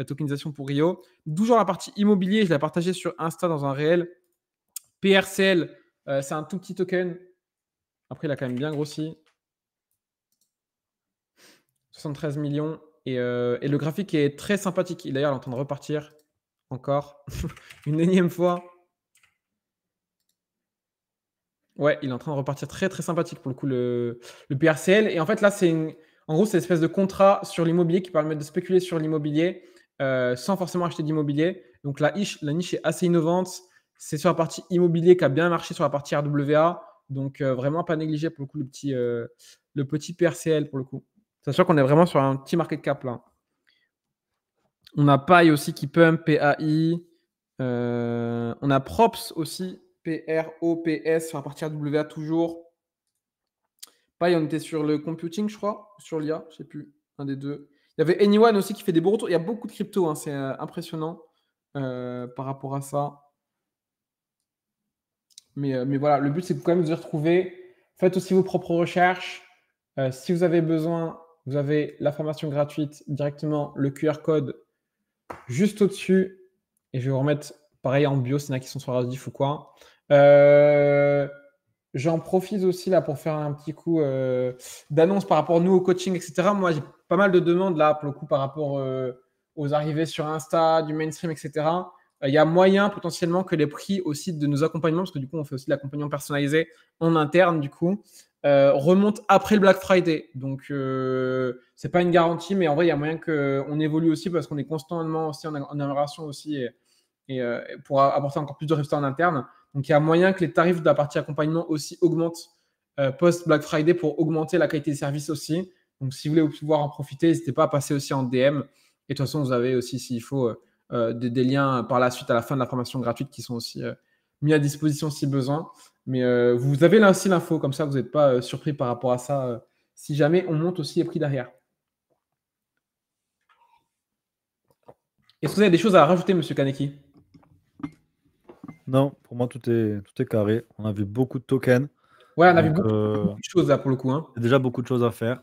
tokenisation pour Rio. Toujours la partie immobilier, je l'ai partagé sur Insta dans un réel. PRCL, euh, c'est un tout petit token. Après, il a quand même bien grossi. 73 millions. Euh, et, le graphique est très sympathique. Il D'ailleurs, il en train de repartir encore une énième fois. Ouais, il est en train de repartir très très sympathique pour le coup le, PRCL. Et en fait, là, c'est une... en gros, c'est une espèce de contrat sur l'immobilier qui permet de spéculer sur l'immobilier euh, sans forcément acheter d'immobilier. Donc la niche est assez innovante. C'est sur la partie immobilier qui a bien marché sur la partie RWA. Donc, euh, vraiment pas négliger pour le coup le petit, euh, le petit PRCL pour le coup. sûr qu'on est vraiment sur un petit market cap là. On a PAI aussi qui pump, PAI. Euh, on a PROPS aussi, PROPS sur la partie RWA toujours. PAI, on était sur le computing, je crois, sur l'IA, je sais plus, un des deux. Il y avait Anyone aussi qui fait des beaux retours. Il y a beaucoup de crypto, hein, c'est impressionnant par rapport à ça. Euh, mais, voilà, le but, c'est quand même de y retrouver. Faites aussi vos propres recherches. Euh, si vous avez besoin, vous avez la formation gratuite directement, le QR code juste au-dessus. Et je vais vous remettre pareil en bio s'il y en a qui sont sur ou quoi. Euh, j'en profite aussi là pour faire un petit coup d'annonce par rapport nous au coaching, etc. Moi, j'ai pas mal de demandes là pour le coup par rapport aux arrivées sur Insta, du mainstream, etc. Euh, il y a moyen potentiellement que les prix aussi de nos accompagnements, parce que du coup, on fait aussi de l'accompagnement personnalisé en interne, du coup, euh, remonte après le Black Friday. Donc, euh, ce n'est pas une garantie, mais en vrai, il y a moyen qu'on évolue aussi parce qu'on est constamment aussi en, amélioration aussi et, pour apporter encore plus de résultats en interne. Donc, il y a moyen que les tarifs de la partie accompagnement aussi augmentent post Black Friday pour augmenter la qualité des services aussi. Donc, si vous voulez pouvoir en profiter, n'hésitez pas à passer aussi en DM. Et de toute façon, vous avez aussi, s'il faut, euh, des, liens par la suite à la fin de la formation gratuite qui sont aussi euh, mis à disposition si besoin. Mais euh, vous avez là aussi l'info, comme ça vous n'êtes pas surpris par rapport à ça si jamais on monte aussi les prix derrière. Est-ce que vous avez des choses à rajouter, monsieur Kaneki Non, pour moi tout est, tout est carré. On a vu beaucoup de tokens. Ouais, on a vu beaucoup, de choses là pour le coup. Hein. Il y a déjà beaucoup de choses à faire.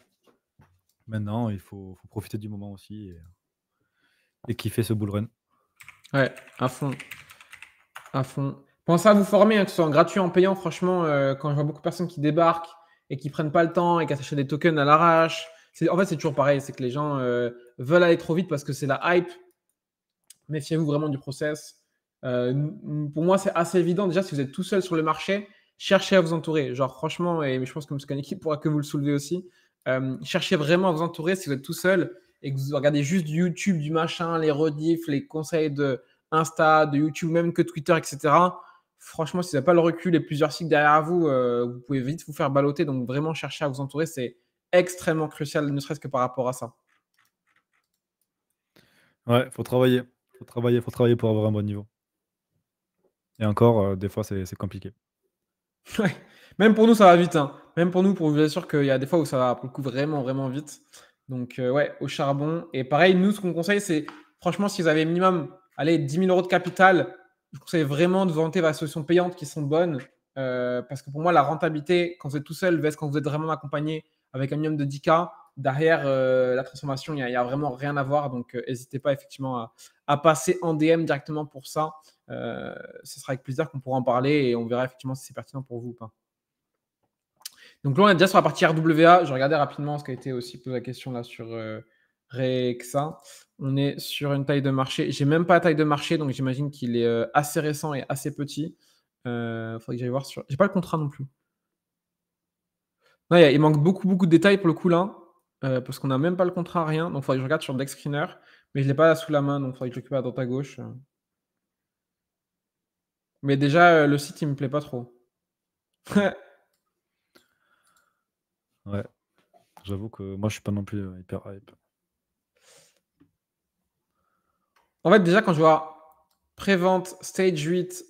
Maintenant, il faut, faut profiter du moment aussi. Et et qui fait ce bull run. Ouais, à fond. À fond. Pensez à vous former, hein, que ce soit en gratuit, en payant. Franchement, euh, quand je vois beaucoup de personnes qui débarquent et qui prennent pas le temps et qui achètent des tokens à l'arrache, en fait, c'est toujours pareil. C'est que les gens euh, veulent aller trop vite parce que c'est la hype. Méfiez-vous vraiment du process. Euh, pour moi, c'est assez évident. Déjà, si vous êtes tout seul sur le marché, cherchez à vous entourer. Genre, franchement, et je pense que M. équipe, pourra que vous le soulevez aussi. cherchez vraiment à vous entourer si vous êtes tout seul et que vous regardez juste du YouTube, du machin, les rediffs, les conseils de Insta, de YouTube, même que Twitter, etc. Franchement, si vous n'avez pas le recul et plusieurs cycles derrière vous, euh, vous pouvez vite vous faire baloter. Donc vraiment chercher à vous entourer, c'est extrêmement crucial, ne serait-ce que par rapport à ça. Ouais, faut travailler. Faut travailler, faut travailler pour avoir un bon niveau. Et encore, euh, des fois, c'est compliqué. Même pour nous, ça va vite. Hein. Même pour nous, pour vous assurer qu'il y a des fois où ça va vraiment, vraiment vite. Donc, euh, ouais, au charbon. Et pareil, nous, ce qu'on conseille, c'est franchement, si vous avez minimum, allez, 10 000 euros de capital, je conseille vraiment de vous orienter vers solutions payantes qui sont bonnes. Euh, parce que pour moi, la rentabilité, quand vous êtes tout seul, versus quand vous êtes vraiment accompagné avec un minimum de 10K, derrière euh, la transformation, il n'y a, vraiment rien à voir. Donc, n'hésitez pas effectivement à, à, passer en DM directement pour ça. ce sera avec plaisir qu'on pourra en parler et on verra effectivement si c'est pertinent pour vous ou pas. Donc là, on est déjà sur la partie RWA. Je regardais rapidement ce qui a été aussi posé la question là sur euh, Rexa. On est sur une taille de marché. J'ai même pas la taille de marché, donc j'imagine qu'il est euh, assez récent et assez petit. Il euh, faudrait que j'aille voir sur. J'ai pas le contrat non plus. il manque beaucoup, beaucoup de détails pour le coup là, parce qu'on n'a même pas le contrat, rien. Donc il faudrait que je regarde sur Deck Screener, mais je l'ai pas sous la main, donc il faudrait que je l'occupe à droite à gauche. Mais déjà, le site, il me plaît pas trop. Ouais. J'avoue que moi, je suis pas non plus euh, hyper hype. En fait, déjà, quand je vois Prévente, Stage 8,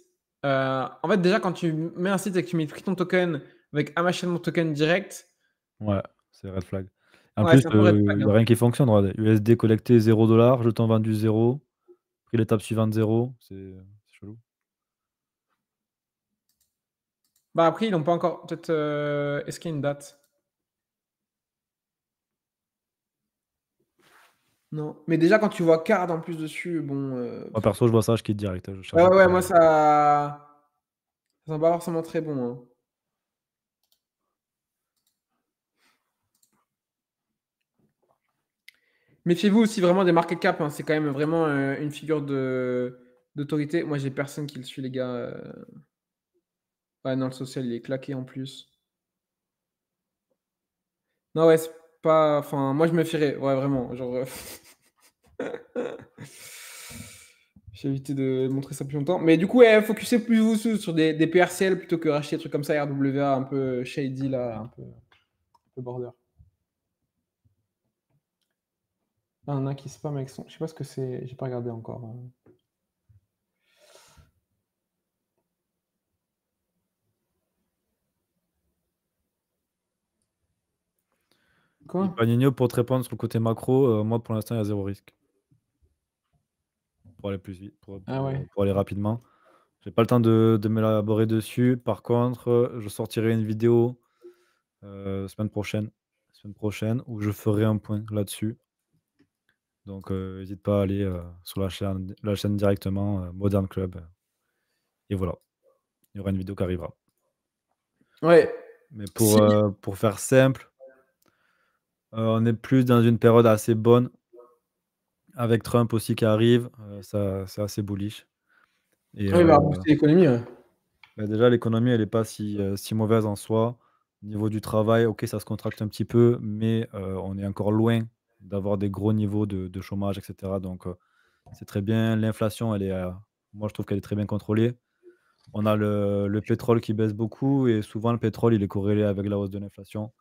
euh, en fait, déjà, quand tu mets un site et que tu mets ton token avec un machin mon token direct. Ouais, c'est red flag. En plus, euh, a hein. rien qui fonctionne. USD collecté 0$, jeton vendu 0, pris l'étape suivante 0. C'est chelou. Bah après, ils n'ont pas encore. Peut-être. Est-ce qu'il y a une date Non. Mais déjà, quand tu vois Card en plus dessus, bon. Euh, moi, perso, je vois ça, je quitte direct. Ah ouais, ouais, moi, ça. Ça sent pas forcément très bon. Hein. Méfiez-vous aussi vraiment des market cap. Hein. C'est quand même vraiment euh, une figure de d'autorité. Moi, j'ai personne qui le suit, les gars. Euh. Ouais, non, le social, il est claqué en plus. Non, ouais, Enfin, moi, je me fierais. Ouais, vraiment. Genre. Euh, j'ai évité de montrer ça plus longtemps. Mais du coup, ouais, sais plus vous sur des, des, PRCL plutôt que racheter des trucs comme ça, RWA un peu shady, là, un peu, un peu border. un acquis spam avec son. Je sais pas ce que c'est. J'ai pas regardé encore. Euh. quoi pour te répondre sur le côté macro, euh, moi pour l'instant, il y a zéro risque. Pour aller plus vite, ah pour, aller rapidement. J'ai pas le temps de, de m'élaborer dessus. Par contre, je sortirai une vidéo euh, semaine prochaine, semaine prochaine, où je ferai un point là-dessus. Donc, euh, n'hésite pas à aller sur la chaîne, la chaîne directement, Modern Club. et voilà, il y aura une vidéo qui arrivera. Ouais. Mais pour, pour faire simple, euh, on est plus dans une période assez bonne avec Trump aussi qui arrive. Euh, ça, c'est assez bullish. Et, il va euh, l'économie. Bah, déjà, l'économie, elle n'est pas si, mauvaise en soi. Au niveau du travail, ok, ça se contracte un petit peu, mais on est encore loin d'avoir des gros niveaux de, chômage, etc. Donc, c'est très bien. L'inflation, elle est, moi, je trouve qu'elle est très bien contrôlée. On a le, le, pétrole qui baisse beaucoup et souvent, le pétrole, il est corrélé avec la hausse de l'inflation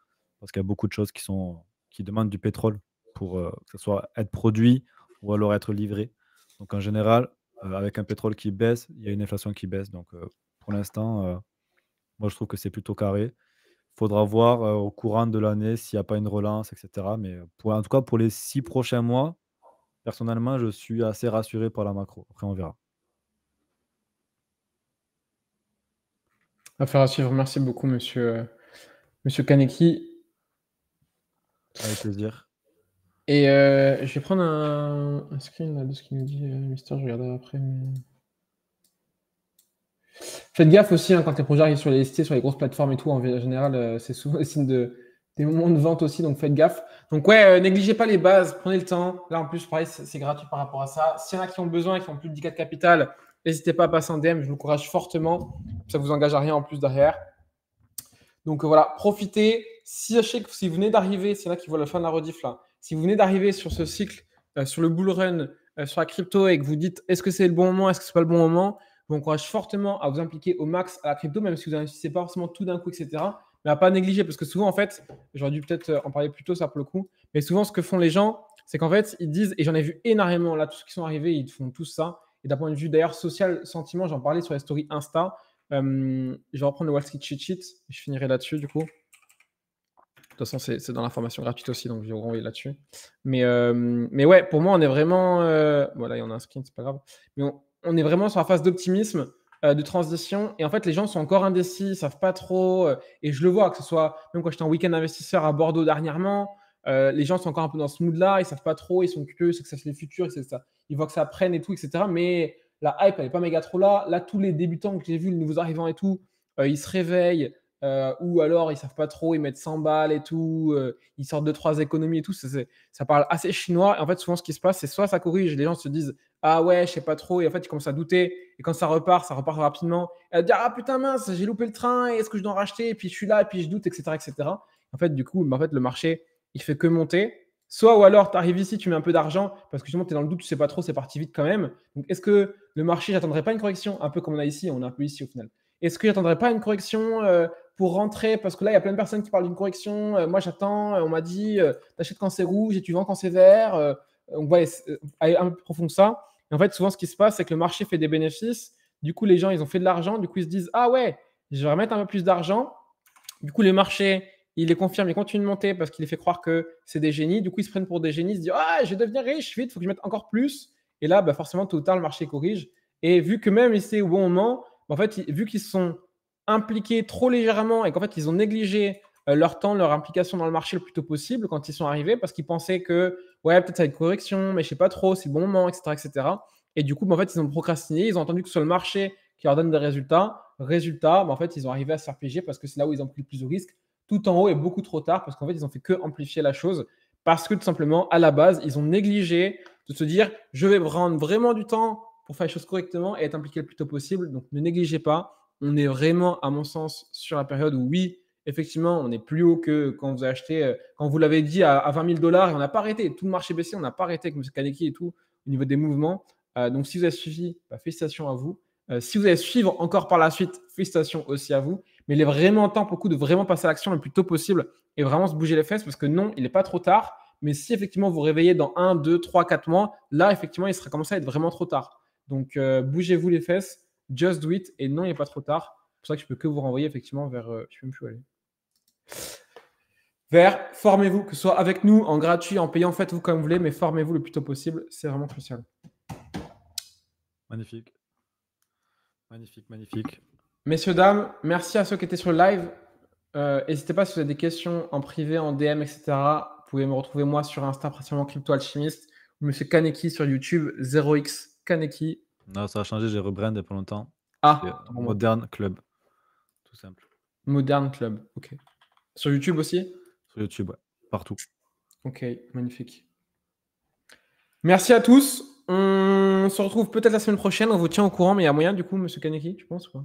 parce qu'il y a beaucoup de choses qui sont qui demandent du pétrole pour euh, que ce soit être produit ou alors être livré. Donc en général, euh, avec un pétrole qui baisse, il y a une inflation qui baisse. Donc euh, pour l'instant, moi je trouve que c'est plutôt carré. Il faudra voir au courant de l'année s'il n'y a pas une relance, etc. Mais pour, en tout cas, pour les six prochains mois, personnellement, je suis assez rassuré par la macro. Après, on verra. Affaire à suivre. Merci beaucoup, monsieur, monsieur Kaneki. Avec plaisir. Et euh, je vais prendre un, screen de ce qu'il nous dit, euh, Mister, je regarderai après. Faites gaffe aussi hein, quand les projets arrivent sur les listés, sur les grosses plateformes et tout, en général, euh, c'est souvent des signes de, des moments de vente aussi, donc faites gaffe. Donc ouais, négligez pas les bases, prenez le temps. Là en plus, pareil, c'est gratuit par rapport à ça. S'il y en a qui ont besoin et qui ont plus de 10 de capital, n'hésitez pas à passer un DM, je vous encourage fortement. Ça vous engage à rien en plus derrière. Donc voilà, profitez si, si vous venez d'arriver, c'est là qu'il voit la fin de la rediff là, si vous venez d'arriver sur ce cycle, euh, sur le bull run, euh, sur la crypto et que vous dites est-ce que c'est le bon moment, est-ce que c'est pas le bon moment, je vous encourage fortement à vous impliquer au max à la crypto, même si vous n'investissez pas forcément tout d'un coup, etc. Mais à pas négliger, parce que souvent, en fait, j'aurais dû peut-être euh, en parler plus tôt, ça pour le coup, mais souvent, ce que font les gens, c'est qu'en fait, ils disent, et j'en ai vu énormément là, tous ceux qui sont arrivés, ils font tous ça. Et d'un point de vue d'ailleurs social, sentiment, j'en parlais sur les stories Insta. je vais reprendre le Wall Street Cheat Sheet, je finirai là-dessus du coup. De toute façon, c'est dans l'information gratuite aussi, donc je vais vous renvoyer là-dessus. Mais, euh, ouais, pour moi, on est vraiment. voilà, euh, il y en a un skin c'est pas grave. Mais on, est vraiment sur la phase d'optimisme, euh, de transition. Et en fait, les gens sont encore indécis, ils ne savent pas trop. et je le vois, que ce soit même quand j'étais en week-end investisseur à Bordeaux dernièrement, les gens sont encore un peu dans ce mood-là, ils ne savent pas trop, ils sont curieux, c'est que ça c'est le futur, Ils voient que ça prenne et tout, etc. Mais la hype, elle n'est pas méga trop là. Là, tous les débutants que j'ai vus, les nouveaux arrivants et tout, ils se réveillent euh, ou alors ils savent pas trop, ils mettent 100 balles et tout, euh, ils sortent 2-3 économies et tout, ça, ça parle assez chinois. Et en fait, souvent, ce qui se passe, c'est soit ça corrige, les gens se disent Ah ouais, je sais pas trop, et en fait, ils commencent à douter, et quand ça repart, ça repart rapidement, et à dire Ah putain, mince, j'ai loupé le train, est-ce que je dois en racheter, et puis je suis là, et puis je doute, etc. etc. En fait, du coup, bah, en fait, le marché, il fait que monter. Soit ou alors tu arrives ici, tu mets un peu d'argent parce que justement tu es dans le doute, tu sais pas trop, c'est parti vite quand même. Donc est-ce que le marché, j'attendrai pas une correction Un peu comme on a ici, on a un peu ici au final. Est-ce que j'attendrai pas une correction euh, pour rentrer, parce que là, il y a plein de personnes qui parlent d'une correction. Euh, moi, j'attends, euh, on m'a dit, euh, t'achètes quand c'est rouge et tu vends quand c'est vert. on voit un peu plus profond ça. Et en fait, souvent, ce qui se passe, c'est que le marché fait des bénéfices. Du coup, les gens, ils ont fait de l'argent. Du coup, ils se disent, ah ouais, je vais remettre un peu plus d'argent. Du coup, les marchés, ils les confirment. Ils continuent de monter parce qu'il les fait croire que c'est des génies. Du coup, ils se prennent pour des génies, ils se disent Ah, je vais devenir riche, vite, faut que je mette encore plus. Et là, bah, forcément, tôt ou le marché corrige. Et vu que même ici au bon moment, bah, en fait, vu qu'ils sont impliqué trop légèrement et qu'en fait, ils ont négligé euh, leur temps, leur implication dans le marché le plus tôt possible quand ils sont arrivés parce qu'ils pensaient que, ouais, peut-être ça va être correction, mais je sais pas trop, c'est le bon moment, etc. etc. Et du coup, bah, en fait, ils ont procrastiné, ils ont entendu que ce soit le marché qui leur donne des résultats. résultats bah, en fait, ils ont arrivé à se faire piéger parce que c'est là où ils ont pris le plus de risques. Tout en haut et beaucoup trop tard parce qu'en fait, ils ont fait que amplifier la chose parce que tout simplement, à la base, ils ont négligé de se dire je vais prendre vraiment du temps pour faire les choses correctement et être impliqué le plus tôt possible. Donc, ne négligez pas on est vraiment, à mon sens, sur la période où oui, effectivement, on est plus haut que quand vous acheté, euh, quand vous l'avez dit à, 20 000 dollars et on n'a pas arrêté. Tout le marché baissé, on n'a pas arrêté avec M. Kaneki et tout au niveau des mouvements. Euh, donc, si vous avez suivi, bah, félicitations à vous. Euh, si vous allez suivre encore par la suite, félicitations aussi à vous. Mais il est vraiment temps pour le de vraiment passer à l'action le plus tôt possible et vraiment se bouger les fesses parce que non, il n'est pas trop tard. Mais si effectivement vous, réveillez dans 1, 2, 3, 4 mois, là, effectivement, il sera commencé à être vraiment trop tard. Donc, bougez-vous les fesses Just do it. Et non, il n'est pas trop tard. C'est pour ça que je peux que vous renvoyer effectivement vers. Euh, je sais plus aller. Vers formez-vous, que ce soit avec nous, en gratuit, en payant, faites-vous comme vous voulez, mais formez-vous le plus tôt possible. C'est vraiment crucial. Magnifique. Magnifique, magnifique. Messieurs, dames, merci à ceux qui étaient sur le live. Euh, n'hésitez pas si vous avez des questions en privé, en DM, etc. Vous pouvez me retrouver moi sur Insta, principalement Crypto Alchimiste, ou Monsieur Kaneki sur YouTube, 0x Kaneki. Non, ça a changé, j'ai rebrandé pour longtemps. Ah, ah Modern Club. Tout simple. Modern Club, ok. Sur YouTube aussi Sur YouTube, ouais. Partout. Ok, magnifique. Merci à tous. On se retrouve peut-être la semaine prochaine. On vous tient au courant, mais il y a moyen du coup, monsieur Kaneki, tu penses quoi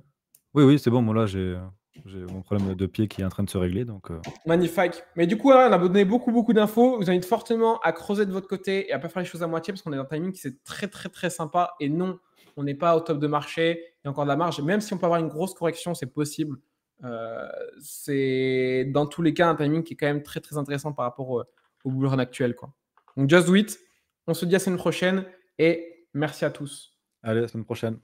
Oui, oui, c'est bon. Moi là, j'ai mon problème de pied qui est en train de se régler. donc. Euh. Magnifique. Mais du coup, on a donné beaucoup, beaucoup d'infos. Vous invite fortement à creuser de votre côté et à pas faire les choses à moitié parce qu'on est dans un timing qui c'est très, très, très sympa et non on n'est pas au top de marché, il y a encore de la marge. Même si on peut avoir une grosse correction, c'est possible. Euh, c'est dans tous les cas un timing qui est quand même très très intéressant par rapport au, boulot actuel. Quoi. Donc just do it. On se dit à la semaine prochaine et merci à tous. Allez, à la semaine prochaine.